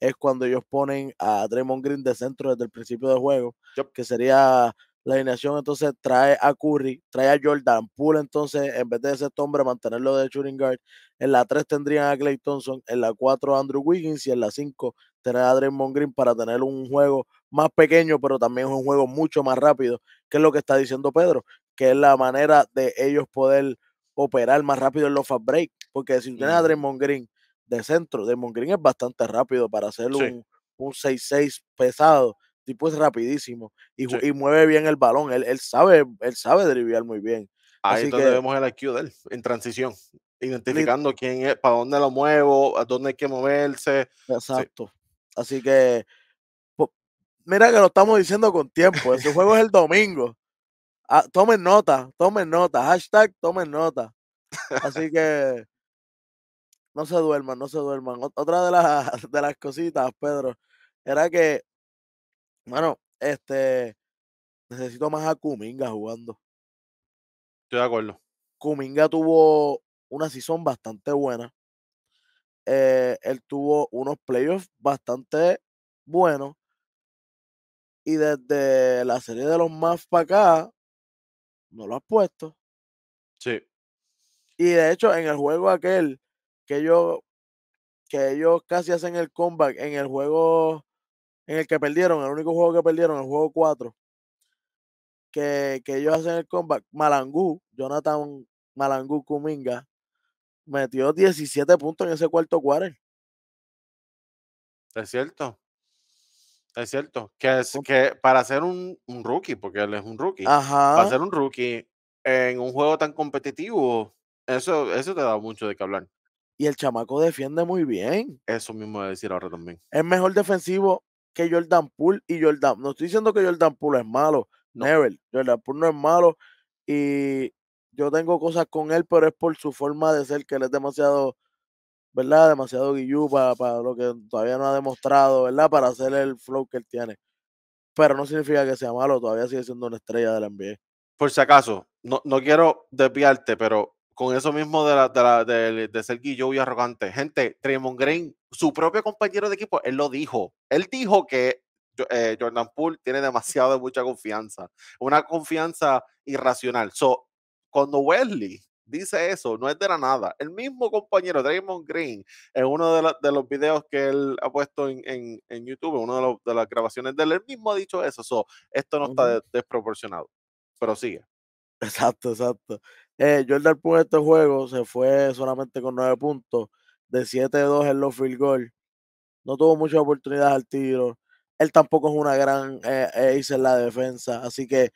[SPEAKER 1] es cuando ellos ponen a Draymond Green de centro desde el principio del juego, que sería la alineación, entonces trae a Curry, trae a Jordan Poole, entonces en vez de ese hombre mantenerlo de shooting guard, en la 3 tendrían a Clay Thompson, en la 4 Andrew Wiggins y en la 5 tener a Draymond Green para tener un juego más pequeño, pero también es un juego mucho más rápido, que es lo que está diciendo Pedro, que es la manera de ellos poder operar más rápido en los fast break, porque si tienes a Draymond Green de centro, Draymond Green es bastante rápido para hacer un, un 6-6 pesado, tipo es rapidísimo y, mueve bien el balón, él, sabe, él sabe
[SPEAKER 2] driviar muy bien. Ahí Así donde que, vemos el IQ de él, en transición, identificando quién es, para dónde lo muevo, a dónde hay que moverse. Exacto. Así
[SPEAKER 1] que, mira que lo estamos diciendo con tiempo. Ese juego es el domingo. Ah, tomen nota, tomen nota. Hashtag tomen nota. Así que no se duerman, no se duerman. Otra de las, de las cositas, Pedro, era que, bueno, este, necesito más a Kuminga jugando. Estoy de acuerdo. Kuminga tuvo una season bastante buena. Eh, él tuvo unos playoffs bastante buenos. Y desde la serie de los más para acá, no lo has puesto. Sí. Y de hecho, en el juego aquel que ellos, que ellos casi hacen el comeback, en el juego en el que perdieron, el único juego que perdieron, el juego 4, que, que ellos hacen el comeback, Malangú, Jonathan Malangú Kuminga, metió 17 puntos en ese cuarto quarter.
[SPEAKER 2] Es cierto. Es cierto. Que, es, que para ser un, rookie, porque él es un rookie, Ajá. para ser un rookie en un juego tan competitivo, eso, eso te da mucho de qué hablar.
[SPEAKER 1] Y el chamaco defiende muy bien.
[SPEAKER 2] Eso mismo voy a decir ahora también.
[SPEAKER 1] Es mejor defensivo que Jordan Poole y Jordan. No estoy diciendo que Jordan Poole es malo. No. Never. Jordan Poole no es malo. Y yo tengo cosas con él, pero es por su forma de ser, que él es demasiado, ¿verdad? Demasiado guillú para, para lo que todavía no ha demostrado, ¿verdad? Para hacer el flow que él tiene. Pero no significa que sea malo, todavía sigue siendo una estrella de la NBA.
[SPEAKER 2] Por si acaso, no, no quiero desviarte, pero con eso mismo de, la, de, de, ser guillú y arrogante. Gente, Tremont Green, su propio compañero de equipo, él lo dijo. Él dijo que eh, Jordan Poole tiene demasiado mucha confianza, una confianza irracional. So, cuando Wesley dice eso, no es de la nada. El mismo compañero, Draymond Green, en uno de, los videos que él ha puesto en, YouTube, en una de, las grabaciones de él, él mismo ha dicho eso. esto no está desproporcionado. Pero sigue.
[SPEAKER 1] Exacto, exacto. Eh, Jordan Poole este juego se fue solamente con nueve puntos, de 7-2 en los field goal. No tuvo muchas oportunidades al tiro. Él tampoco es una gran eh, en la defensa. Así que,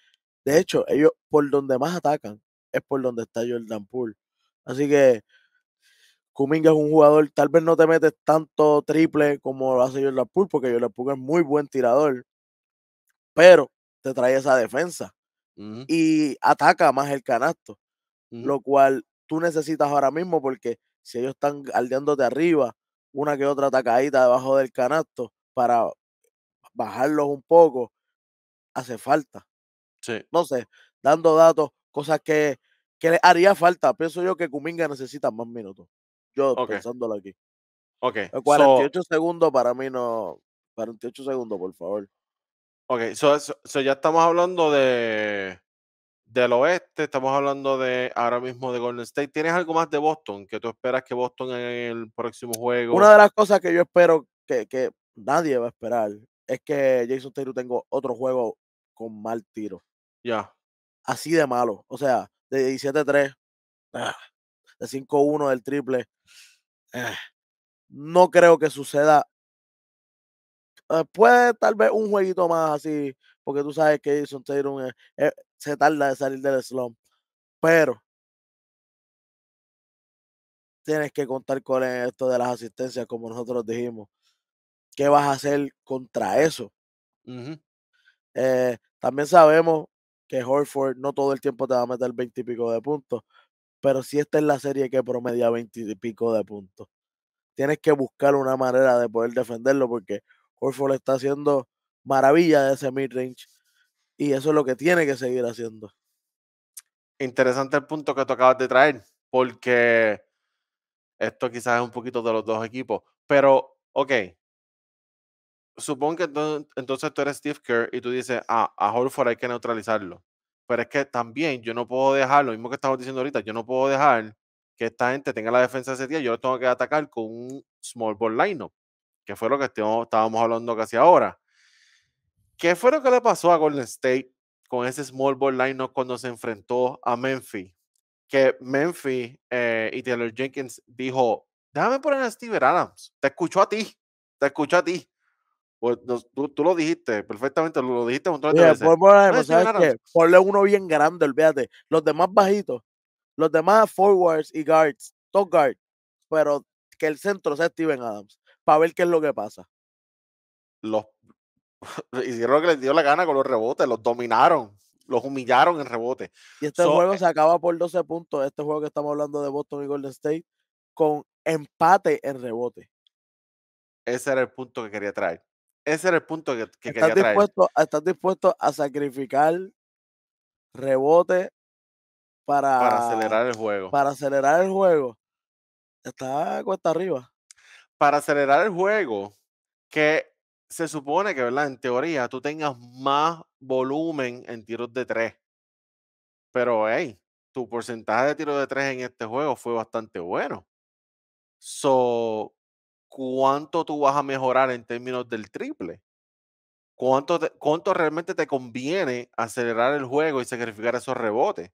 [SPEAKER 1] de hecho, ellos por donde más atacan es por donde está Jordan Poole. Así que Kuminga es un jugador, tal vez no te metes tanto triple como lo hace Jordan Poole, porque Jordan Poole es muy buen tirador, pero te trae esa defensa y ataca más el canasto, lo cual tú necesitas ahora mismo porque si ellos están aldeándote arriba, una que otra atacadita debajo del canasto para bajarlos un poco, hace falta. Sí. No sé, dando datos, cosas que que le haría falta. Pienso yo que Kuminga necesita más minutos. Yo pensándolo aquí.
[SPEAKER 2] Ok. 48
[SPEAKER 1] segundos para mí no.
[SPEAKER 2] 48 segundos, por favor. Ok, so, ya estamos hablando de del oeste, estamos hablando de ahora mismo de Golden State. ¿Tienes algo más de Boston que tú esperas que Boston en el próximo juego? Una de
[SPEAKER 1] las cosas que yo espero que, nadie va a esperar es que Jason Taylor tenga otro juego con mal tiro. Ya. Así de malo. O sea, de 17-3, ah, de 5-1 del triple. Eh, no creo que suceda. Eh, puede tal vez un jueguito más así, porque tú sabes que Jason Tatum se tarda de salir del slump. Pero tienes que contar con esto de las asistencias, como nosotros dijimos. ¿Qué vas a hacer contra eso? Eh, también sabemos que Horford no todo el tiempo te va a meter 20 y pico de puntos, pero si esta es la serie que promedia 20 y pico de puntos, tienes que buscar una manera de poder defenderlo porque Horford está haciendo maravilla de ese midrange y eso es lo que tiene que seguir haciendo.
[SPEAKER 2] Interesante el punto que tú acabas de traer, porque esto quizás es un poquito de los dos equipos, pero ok, supongo que entonces, tú eres Steve Kerr y tú dices, ah, a Holford hay que neutralizarlo. Pero es que también yo no puedo dejar, lo mismo que estamos diciendo ahorita, yo no puedo dejar que esta gente tenga la defensa ese día, yo lo tengo que atacar con un small ball lineup, que fue lo que estábamos hablando casi ahora. ¿Qué fue lo que le pasó a Golden State con ese small ball lineup cuando se enfrentó a Memphis? Que Memphis eh, y Taylor Jenkins dijo, déjame poner a Steven Adams, te escucho a ti, te escucho a ti pues, tú, lo dijiste perfectamente, lo, dijiste Ponle
[SPEAKER 1] uno bien grande, olvídate. Los demás bajitos, los demás forwards y guards, top guards, pero que el centro sea Steven Adams, para ver qué es lo que pasa.
[SPEAKER 2] Los hicieron lo que les dio la gana con los rebotes, los dominaron, los humillaron en rebote. Y este juego eh
[SPEAKER 1] se acaba por 12 puntos, este juego que estamos hablando de Boston y Golden State, con empate en rebote.
[SPEAKER 2] Ese era el punto que quería traer. Ese era el punto que, quería traer.
[SPEAKER 1] ¿Estás dispuesto a sacrificar rebote para, para acelerar el juego? Para acelerar el juego. Está cuesta arriba.
[SPEAKER 2] Para acelerar el juego, que se supone que, ¿verdad? En teoría, tú tengas más volumen en tiros de tres. Pero, hey, tu porcentaje de tiros de tres en este juego fue bastante bueno. So, cuánto tú vas a mejorar en términos del triple. ¿Cuánto, cuánto realmente te conviene acelerar el juego y sacrificar esos rebotes?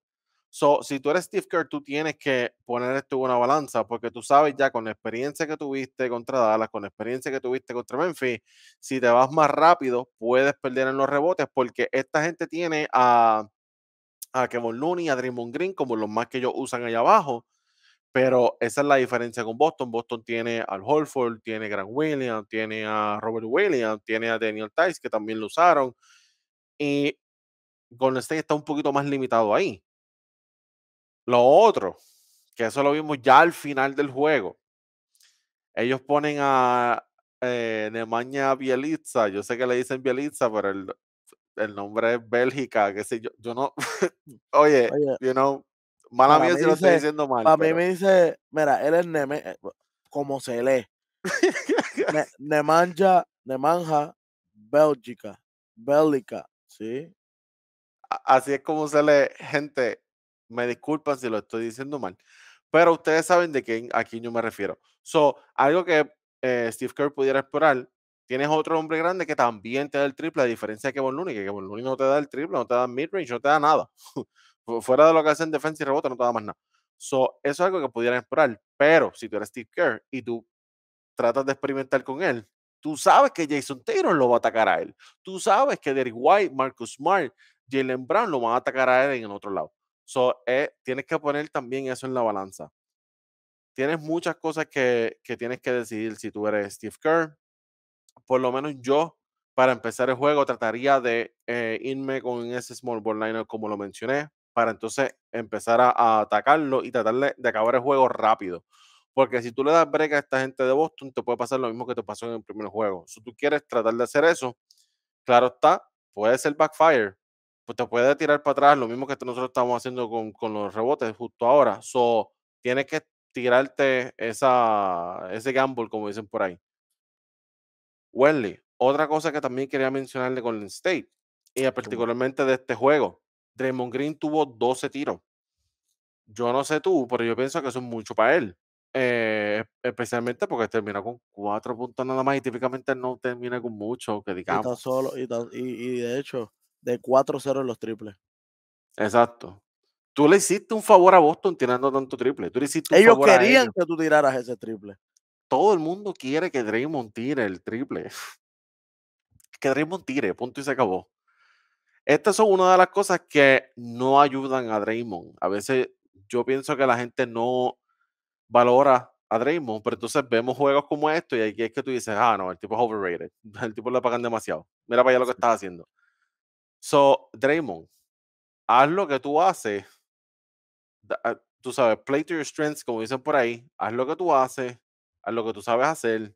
[SPEAKER 2] So, si tú eres Steve Kerr, tú tienes que poner esto en una balanza, porque tú sabes ya con la experiencia que tuviste contra Dallas, con la experiencia que tuviste contra Memphis, si te vas más rápido, puedes perder en los rebotes, porque esta gente tiene a, a Kevin Looney, a Draymond Green, como los más que ellos usan allá abajo, pero esa es la diferencia con Boston. Boston tiene al Holford, tiene a Grant Williams, tiene a Robert Williams, tiene a Daniel Tice, que también lo usaron. Y Golden State está un poquito más limitado ahí. Lo otro, que eso lo vimos ya al final del juego. Ellos ponen a eh, Nemanja Bielitsa. Yo sé que le dicen Bielitsa, pero el, el nombre es Bélgica, qué sé yo. Yo no. oye, oye, you know. Mala mía si lo estoy diciendo mal. a mí me
[SPEAKER 1] dice, mira, él es Neme, eh, como se lee. Nemanja, Nemanja, Bélgica, Bélgica,
[SPEAKER 2] ¿sí? Así es como se lee, gente, me disculpan si lo estoy diciendo mal, pero ustedes saben de quién, a quién yo me refiero. So, algo que eh, Steve Kerr pudiera explorar, tienes otro hombre grande que también te da el triple, a diferencia que Kevin que Kevin no te da el triple, no te da mid no te da nada. fuera de lo que hacen defensa y rebote, no te da más nada. So, eso es algo que pudieran explorar. Pero si tú eres Steve Kerr y tú tratas de experimentar con él, tú sabes que Jason Taylor lo va a atacar a él. Tú sabes que Derek White, Marcus Smart, Jalen Brown lo van a atacar a él en otro lado. So, eh, tienes que poner también eso en la balanza. Tienes muchas cosas que, tienes que decidir si tú eres Steve Kerr. Por lo menos yo para empezar el juego trataría de eh, irme con ese small ball liner como lo mencioné, para entonces empezar a, atacarlo y tratar de, acabar el juego rápido. Porque si tú le das break a esta gente de Boston, te puede pasar lo mismo que te pasó en el primer juego. Si tú quieres tratar de hacer eso, claro está, puede ser backfire. Pues te puede tirar para atrás, lo mismo que nosotros estamos haciendo con, los rebotes justo ahora. So, tienes que tirarte esa, ese gamble, como dicen por ahí. Wesley, otra cosa que también quería mencionarle con el State, y particularmente de este juego. Draymond Green tuvo 12 tiros. Yo no sé tú, pero yo pienso que eso es mucho para él. Eh, especialmente porque termina con cuatro puntos nada más y típicamente no termina con mucho, que digamos.
[SPEAKER 1] Y, solo, y, de hecho, de 4-0 en los triples.
[SPEAKER 2] Exacto. Tú le hiciste un favor a Boston tirando tanto triple. Tú le hiciste ellos querían
[SPEAKER 1] que tú tiraras ese triple.
[SPEAKER 2] Todo el mundo quiere que Draymond tire el triple. Que Draymond tire, punto y se acabó. Estas son una de las cosas que no ayudan a Draymond. A veces yo pienso que la gente no valora a Draymond, pero entonces vemos juegos como esto y aquí es que tú dices, ah, no, el tipo es overrated, el tipo le pagan demasiado. Mira para allá lo que estás haciendo. So, Draymond, haz lo que tú haces. Ah, tú sabes, play to your strengths, como dicen por ahí. Haz lo que tú haces, haz lo que tú sabes hacer.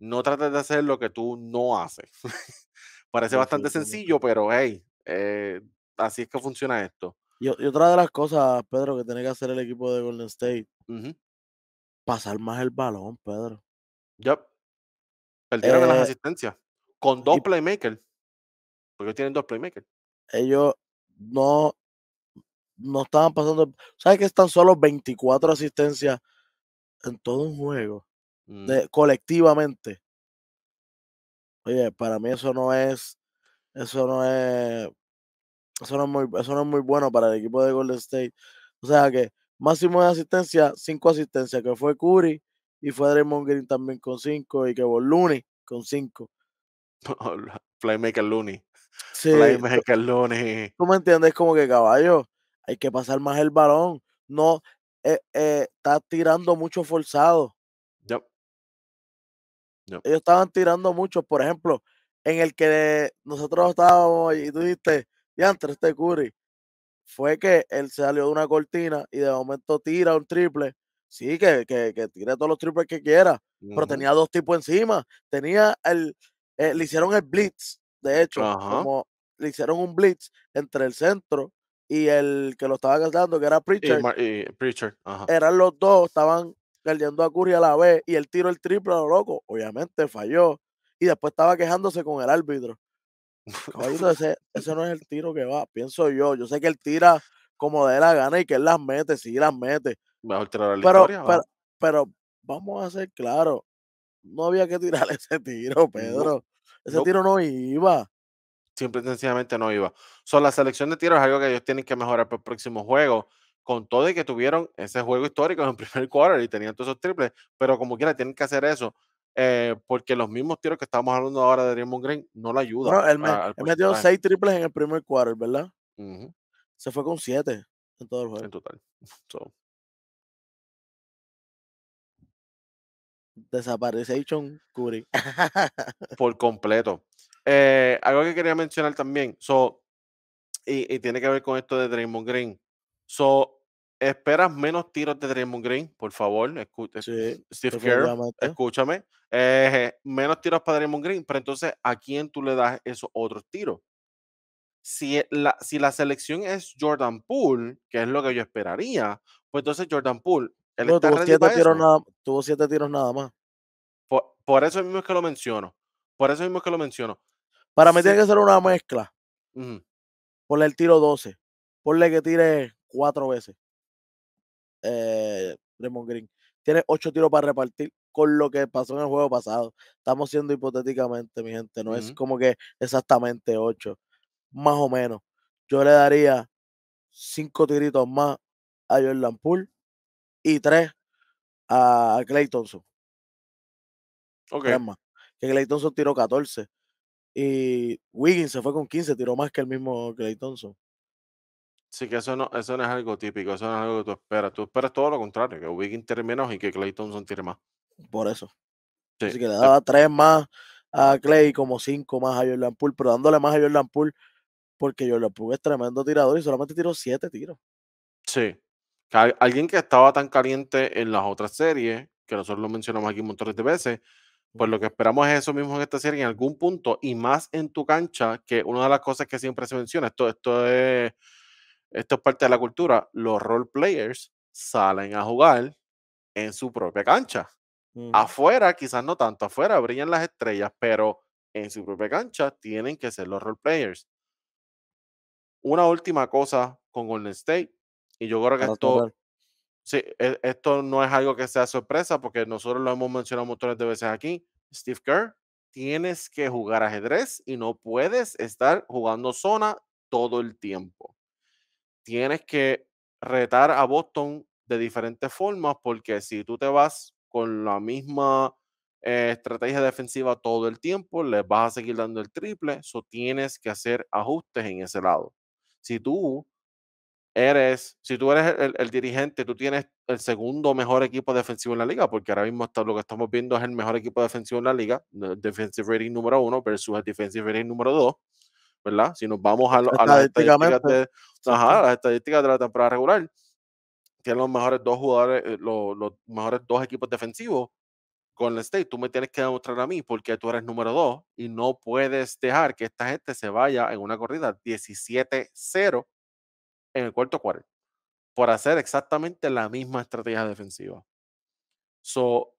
[SPEAKER 2] No trates de hacer lo que tú no haces. Parece bastante sencillo, pero hey, eh, así es que funciona esto.
[SPEAKER 1] Y, otra de las cosas, Pedro, que tiene que hacer el equipo de Golden State, pasar más el balón, Pedro. Yep. Perdieron las eh,
[SPEAKER 2] asistencias. Con dos playmakers. Porque tienen dos playmakers.
[SPEAKER 1] Ellos no, no estaban pasando. ¿Sabes que están solo 24 asistencias en todo un juego? Mm. colectivamente. Oye, para mí eso no es, eso no es, eso no es muy, eso no es muy bueno para el equipo de Golden State. O sea que máximo de asistencia, cinco asistencias, que fue Curry y fue Draymond Green también con cinco y que fue Looney con cinco.
[SPEAKER 2] Playmaker Looney. Sí, Playmaker Looney.
[SPEAKER 1] Tú me entiendes como que caballo, hay que pasar más el balón. No, eh, eh, está tirando mucho forzado. Ellos estaban tirando mucho, por ejemplo, en el que nosotros estábamos y tú dijiste, y antes este Curry, fue que él salió de una cortina y de momento tira un triple. Sí, que, que, todos los triples que quiera, pero tenía dos tipos encima. Tenía el, eh, le hicieron el blitz, de hecho, como le hicieron un blitz entre el centro y el que lo estaba cantando, que era
[SPEAKER 2] Preacher.
[SPEAKER 1] Eran los dos, estaban yendo a Curry a la vez y el tiro el triple a lo loco. Obviamente falló. Y después estaba quejándose con el árbitro. ese, no es el tiro que va, pienso yo. Yo sé que él tira como de la gana y que él las mete, sí las mete.
[SPEAKER 2] Mejor tirar la pero,
[SPEAKER 1] pero, vamos a ser claros, no había que tirar ese tiro, Pedro. ese tiro no iba.
[SPEAKER 2] Simple y sencillamente no iba. son la selección de tiros es algo que ellos tienen que mejorar para el próximo juego con todo y que tuvieron ese juego histórico en el primer quarter y tenían todos esos triples, pero como quiera tienen que hacer eso. Eh, porque los mismos tiros que estamos hablando ahora de Draymond Green no lo ayudan. él, metió seis
[SPEAKER 1] triples en el primer quarter, ¿verdad? Se fue con siete en todo el juego. En total. So. Desaparece Curry.
[SPEAKER 2] Por completo. Eh, algo que quería mencionar también, so, y, y, tiene que ver con esto de Draymond Green. So, esperas menos tiros de Draymond Green, por favor. Eh, Steve Kerr, escúchame. Eh, menos tiros para Draymond Green, pero entonces, ¿a quién tú le das esos otros tiros? Si e, la, si la selección es Jordan Poole, que es lo que yo esperaría, pues entonces Jordan Poole. tuvo, siete tiros nada,
[SPEAKER 1] tuvo tiros nada más.
[SPEAKER 2] Por, eso mismo es que lo menciono. Por eso mismo es que lo menciono. Para mí tiene que ser una
[SPEAKER 1] mezcla. Ponle el tiro 12. Ponle que tire cuatro veces eh, Raymond Green. Tiene ocho tiros para repartir con lo que pasó en el juego pasado. Estamos siendo hipotéticamente, mi gente, no es como que exactamente ocho, más o menos. Yo le daría cinco tiritos más a Jordan Poole y tres a Clay Thompson. Ok. Que Clay Thompson tiró 14. Y Wiggins se fue con 15, tiró más que el mismo Clay Thompson.
[SPEAKER 2] Sí, que eso no, eso no es algo típico, eso no es algo que tú esperas. Tú esperas todo lo contrario, que Wiggins tire menos y que Clay Thompson tire más. Por eso. Sí. Así que le
[SPEAKER 1] daba tres más a Clay y como cinco más a Jordan Poole, pero dándole más a Jordan Poole porque Jordan Poole es tremendo tirador y solamente tiró siete tiros.
[SPEAKER 2] Sí. Alguien que estaba tan caliente en las otras series, que nosotros lo mencionamos aquí un montón de veces, pues lo que esperamos es eso mismo en esta serie en algún punto y más en tu cancha, que una de las cosas que siempre se menciona, esto, esto es esto es parte de la cultura, los role players salen a jugar en su propia cancha. Afuera, quizás no tanto, afuera brillan las estrellas, pero en su propia cancha tienen que ser los role players. Una última cosa con Golden State, y yo creo que esto, sí, e, esto no es algo que sea sorpresa, porque nosotros lo hemos mencionado muchas de veces aquí. Steve Kerr, tienes que jugar ajedrez y no puedes estar jugando zona todo el tiempo tienes que retar a Boston de diferentes formas, porque si tú te vas con la misma eh, estrategia defensiva todo el tiempo, les vas a seguir dando el triple, so tienes que hacer ajustes en ese lado. Si tú eres, si tú eres el, dirigente, tú tienes el segundo mejor equipo defensivo en la liga, porque ahora mismo está, lo que estamos viendo es el mejor equipo defensivo en la liga, defensive rating número uno versus defensive rating número dos. ¿verdad? Si nos vamos a, las, estadísticas de, de la temporada regular, tienen los mejores dos jugadores, eh, los, mejores dos equipos defensivos con el State. Tú me tienes que demostrar a mí porque tú eres número dos y no puedes dejar que esta gente se vaya en una corrida 17-0 en el cuarto cuarto por hacer exactamente la misma estrategia defensiva. So,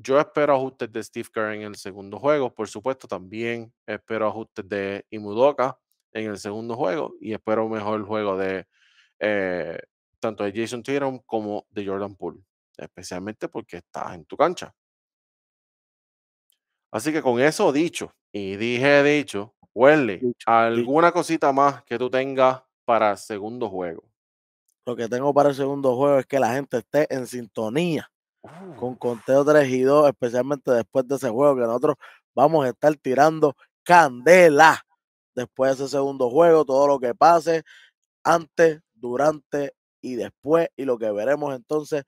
[SPEAKER 2] yo espero ajustes de Steve Kerr en el segundo juego, por supuesto, también espero ajustes de Imudoka en el segundo juego y espero mejor juego de eh, tanto de Jason Tatum como de Jordan Poole, especialmente porque estás en tu cancha. Así que con eso dicho, y dije dicho, Welly, ¿alguna cosita más que tú tengas para el segundo juego?
[SPEAKER 1] Lo que tengo para el segundo juego es que la gente esté en sintonía con conteo 3 y 2, especialmente después de ese juego que nosotros vamos a estar tirando candela después de ese segundo juego, todo lo que pase antes, durante y después y lo que veremos entonces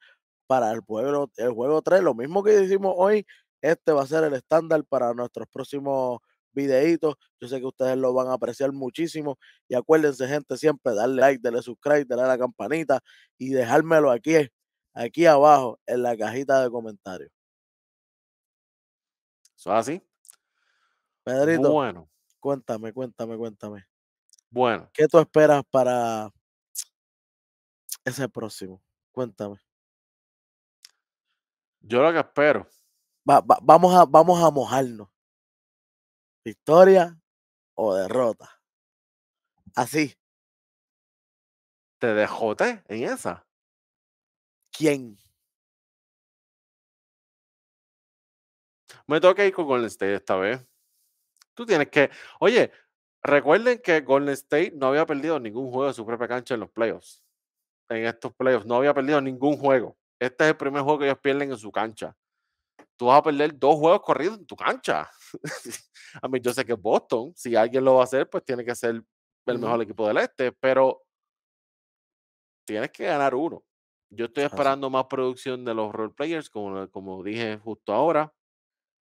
[SPEAKER 1] para el pueblo, el juego 3, lo mismo que hicimos hoy, este va a ser el estándar para nuestros próximos videitos. Yo sé que ustedes lo van a apreciar muchísimo. Y acuérdense, gente, siempre darle like, darle subscribe, darle a la campanita y dejármelo aquí aquí abajo en la cajita de comentarios.
[SPEAKER 2] ¿Eso así? Pedrito, bueno.
[SPEAKER 1] cuéntame, cuéntame, cuéntame. Bueno. ¿Qué tú esperas para ese próximo? Cuéntame.
[SPEAKER 2] Yo lo que espero.
[SPEAKER 1] vamos, a, vamos a mojarnos. Victoria o derrota. Así. Te dejote en esa quién.
[SPEAKER 2] Me toca ir con Golden State esta vez. Tú tienes que. Oye, recuerden que Golden State no había perdido ningún juego de su propia cancha en los playoffs. En estos playoffs no había perdido ningún juego. Este es el primer juego que ellos pierden en su cancha. Tú vas a perder dos juegos corridos en tu cancha. a mí, yo sé que Boston, si alguien lo va a hacer, pues tiene que ser el mejor equipo del este, pero tienes que ganar uno. Yo estoy ah, esperando más producción de los role players, como, como dije justo ahora.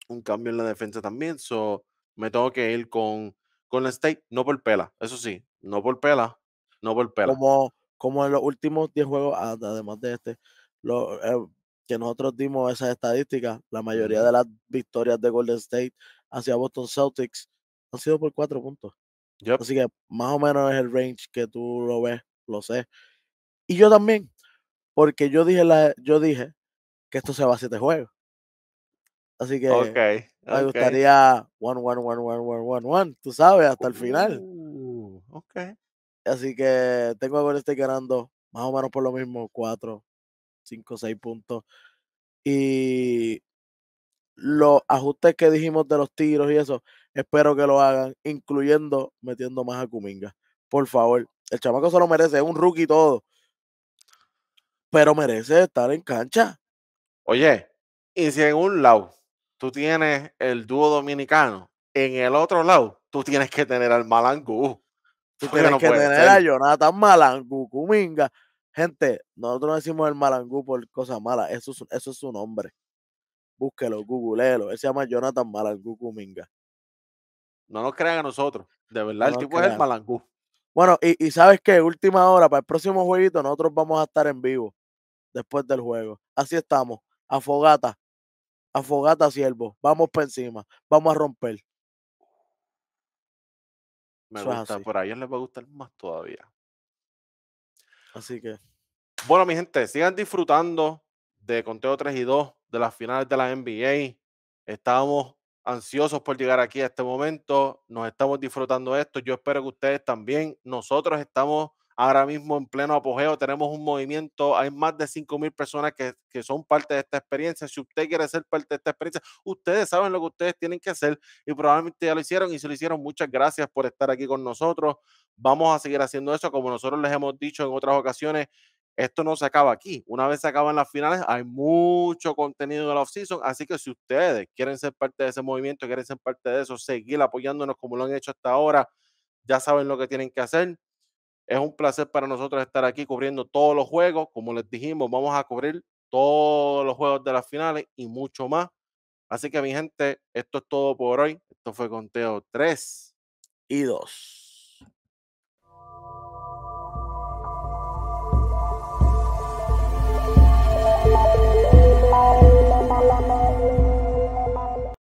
[SPEAKER 2] Un cambio en la defensa también. So, me tengo que ir con, con State, no por pela. Eso sí, no por pela, no por pela.
[SPEAKER 1] Como, como en los últimos 10 juegos, además de este, lo, eh, que nosotros dimos esas estadísticas, la mayoría de las victorias de Golden State hacia Boston Celtics han sido por 4 puntos. Así que más o menos es el range que tú lo ves, lo sé. Y yo también, porque yo dije, la, yo dije que esto se va a siete juegos. Así que
[SPEAKER 2] me gustaría
[SPEAKER 1] one, one, one, one, one, one, one, tú sabes, hasta el final. Uh, okay. Así que tengo ver si estoy ganando más o menos por lo mismo, cuatro, cinco, seis puntos. Y los ajustes que dijimos de los tiros y eso, espero que lo hagan, incluyendo metiendo más a Kuminga. Por favor, el chamaco se lo merece, es un rookie todo pero merece estar en cancha.
[SPEAKER 2] Oye, y si en un lado tú tienes el dúo dominicano, en el otro lado tú tienes que tener al Malangú. Tú tienes que tener a
[SPEAKER 1] Jonathan Malangú, Cuminga. Gente, nosotros decimos el Malangú por cosas malas. eso es, su nombre. Búsquelo, googleelo. Él se llama Jonathan Malangú Cuminga.
[SPEAKER 2] No nos crean a nosotros. De verdad, el tipo es el Malangú.
[SPEAKER 1] Bueno, y, y sabes qué? última hora, para el próximo jueguito, nosotros vamos a estar en vivo después del juego. Así estamos, Afogata. Afogata, a fogata, siervo. Vamos para encima, vamos a romper.
[SPEAKER 2] Me gusta, por ahí les va a gustar más todavía. Así que. Bueno, mi gente, sigan disfrutando de Conteo 3 y 2, de las finales de la NBA. Estábamos ansiosos por llegar aquí a este momento. Nos estamos disfrutando esto. Yo espero que ustedes también. Nosotros estamos ahora mismo en pleno apogeo. Tenemos un movimiento. Hay más de 5.000 personas que, que, son parte de esta experiencia. Si usted quiere ser parte de esta experiencia, ustedes saben lo que ustedes tienen que hacer y probablemente ya lo hicieron y se lo hicieron. Muchas gracias por estar aquí con nosotros. Vamos a seguir haciendo eso como nosotros les hemos dicho en otras ocasiones esto no se acaba aquí. Una vez se acaban las finales, hay mucho contenido de la offseason. Así que si ustedes quieren ser parte de ese movimiento, quieren ser parte de eso, seguir apoyándonos como lo han hecho hasta ahora, ya saben lo que tienen que hacer. Es un placer para nosotros estar aquí cubriendo todos los juegos. Como les dijimos, vamos a cubrir todos los juegos de las finales y mucho más. Así que, mi gente, esto es todo por hoy. Esto fue conteo 3 y 2.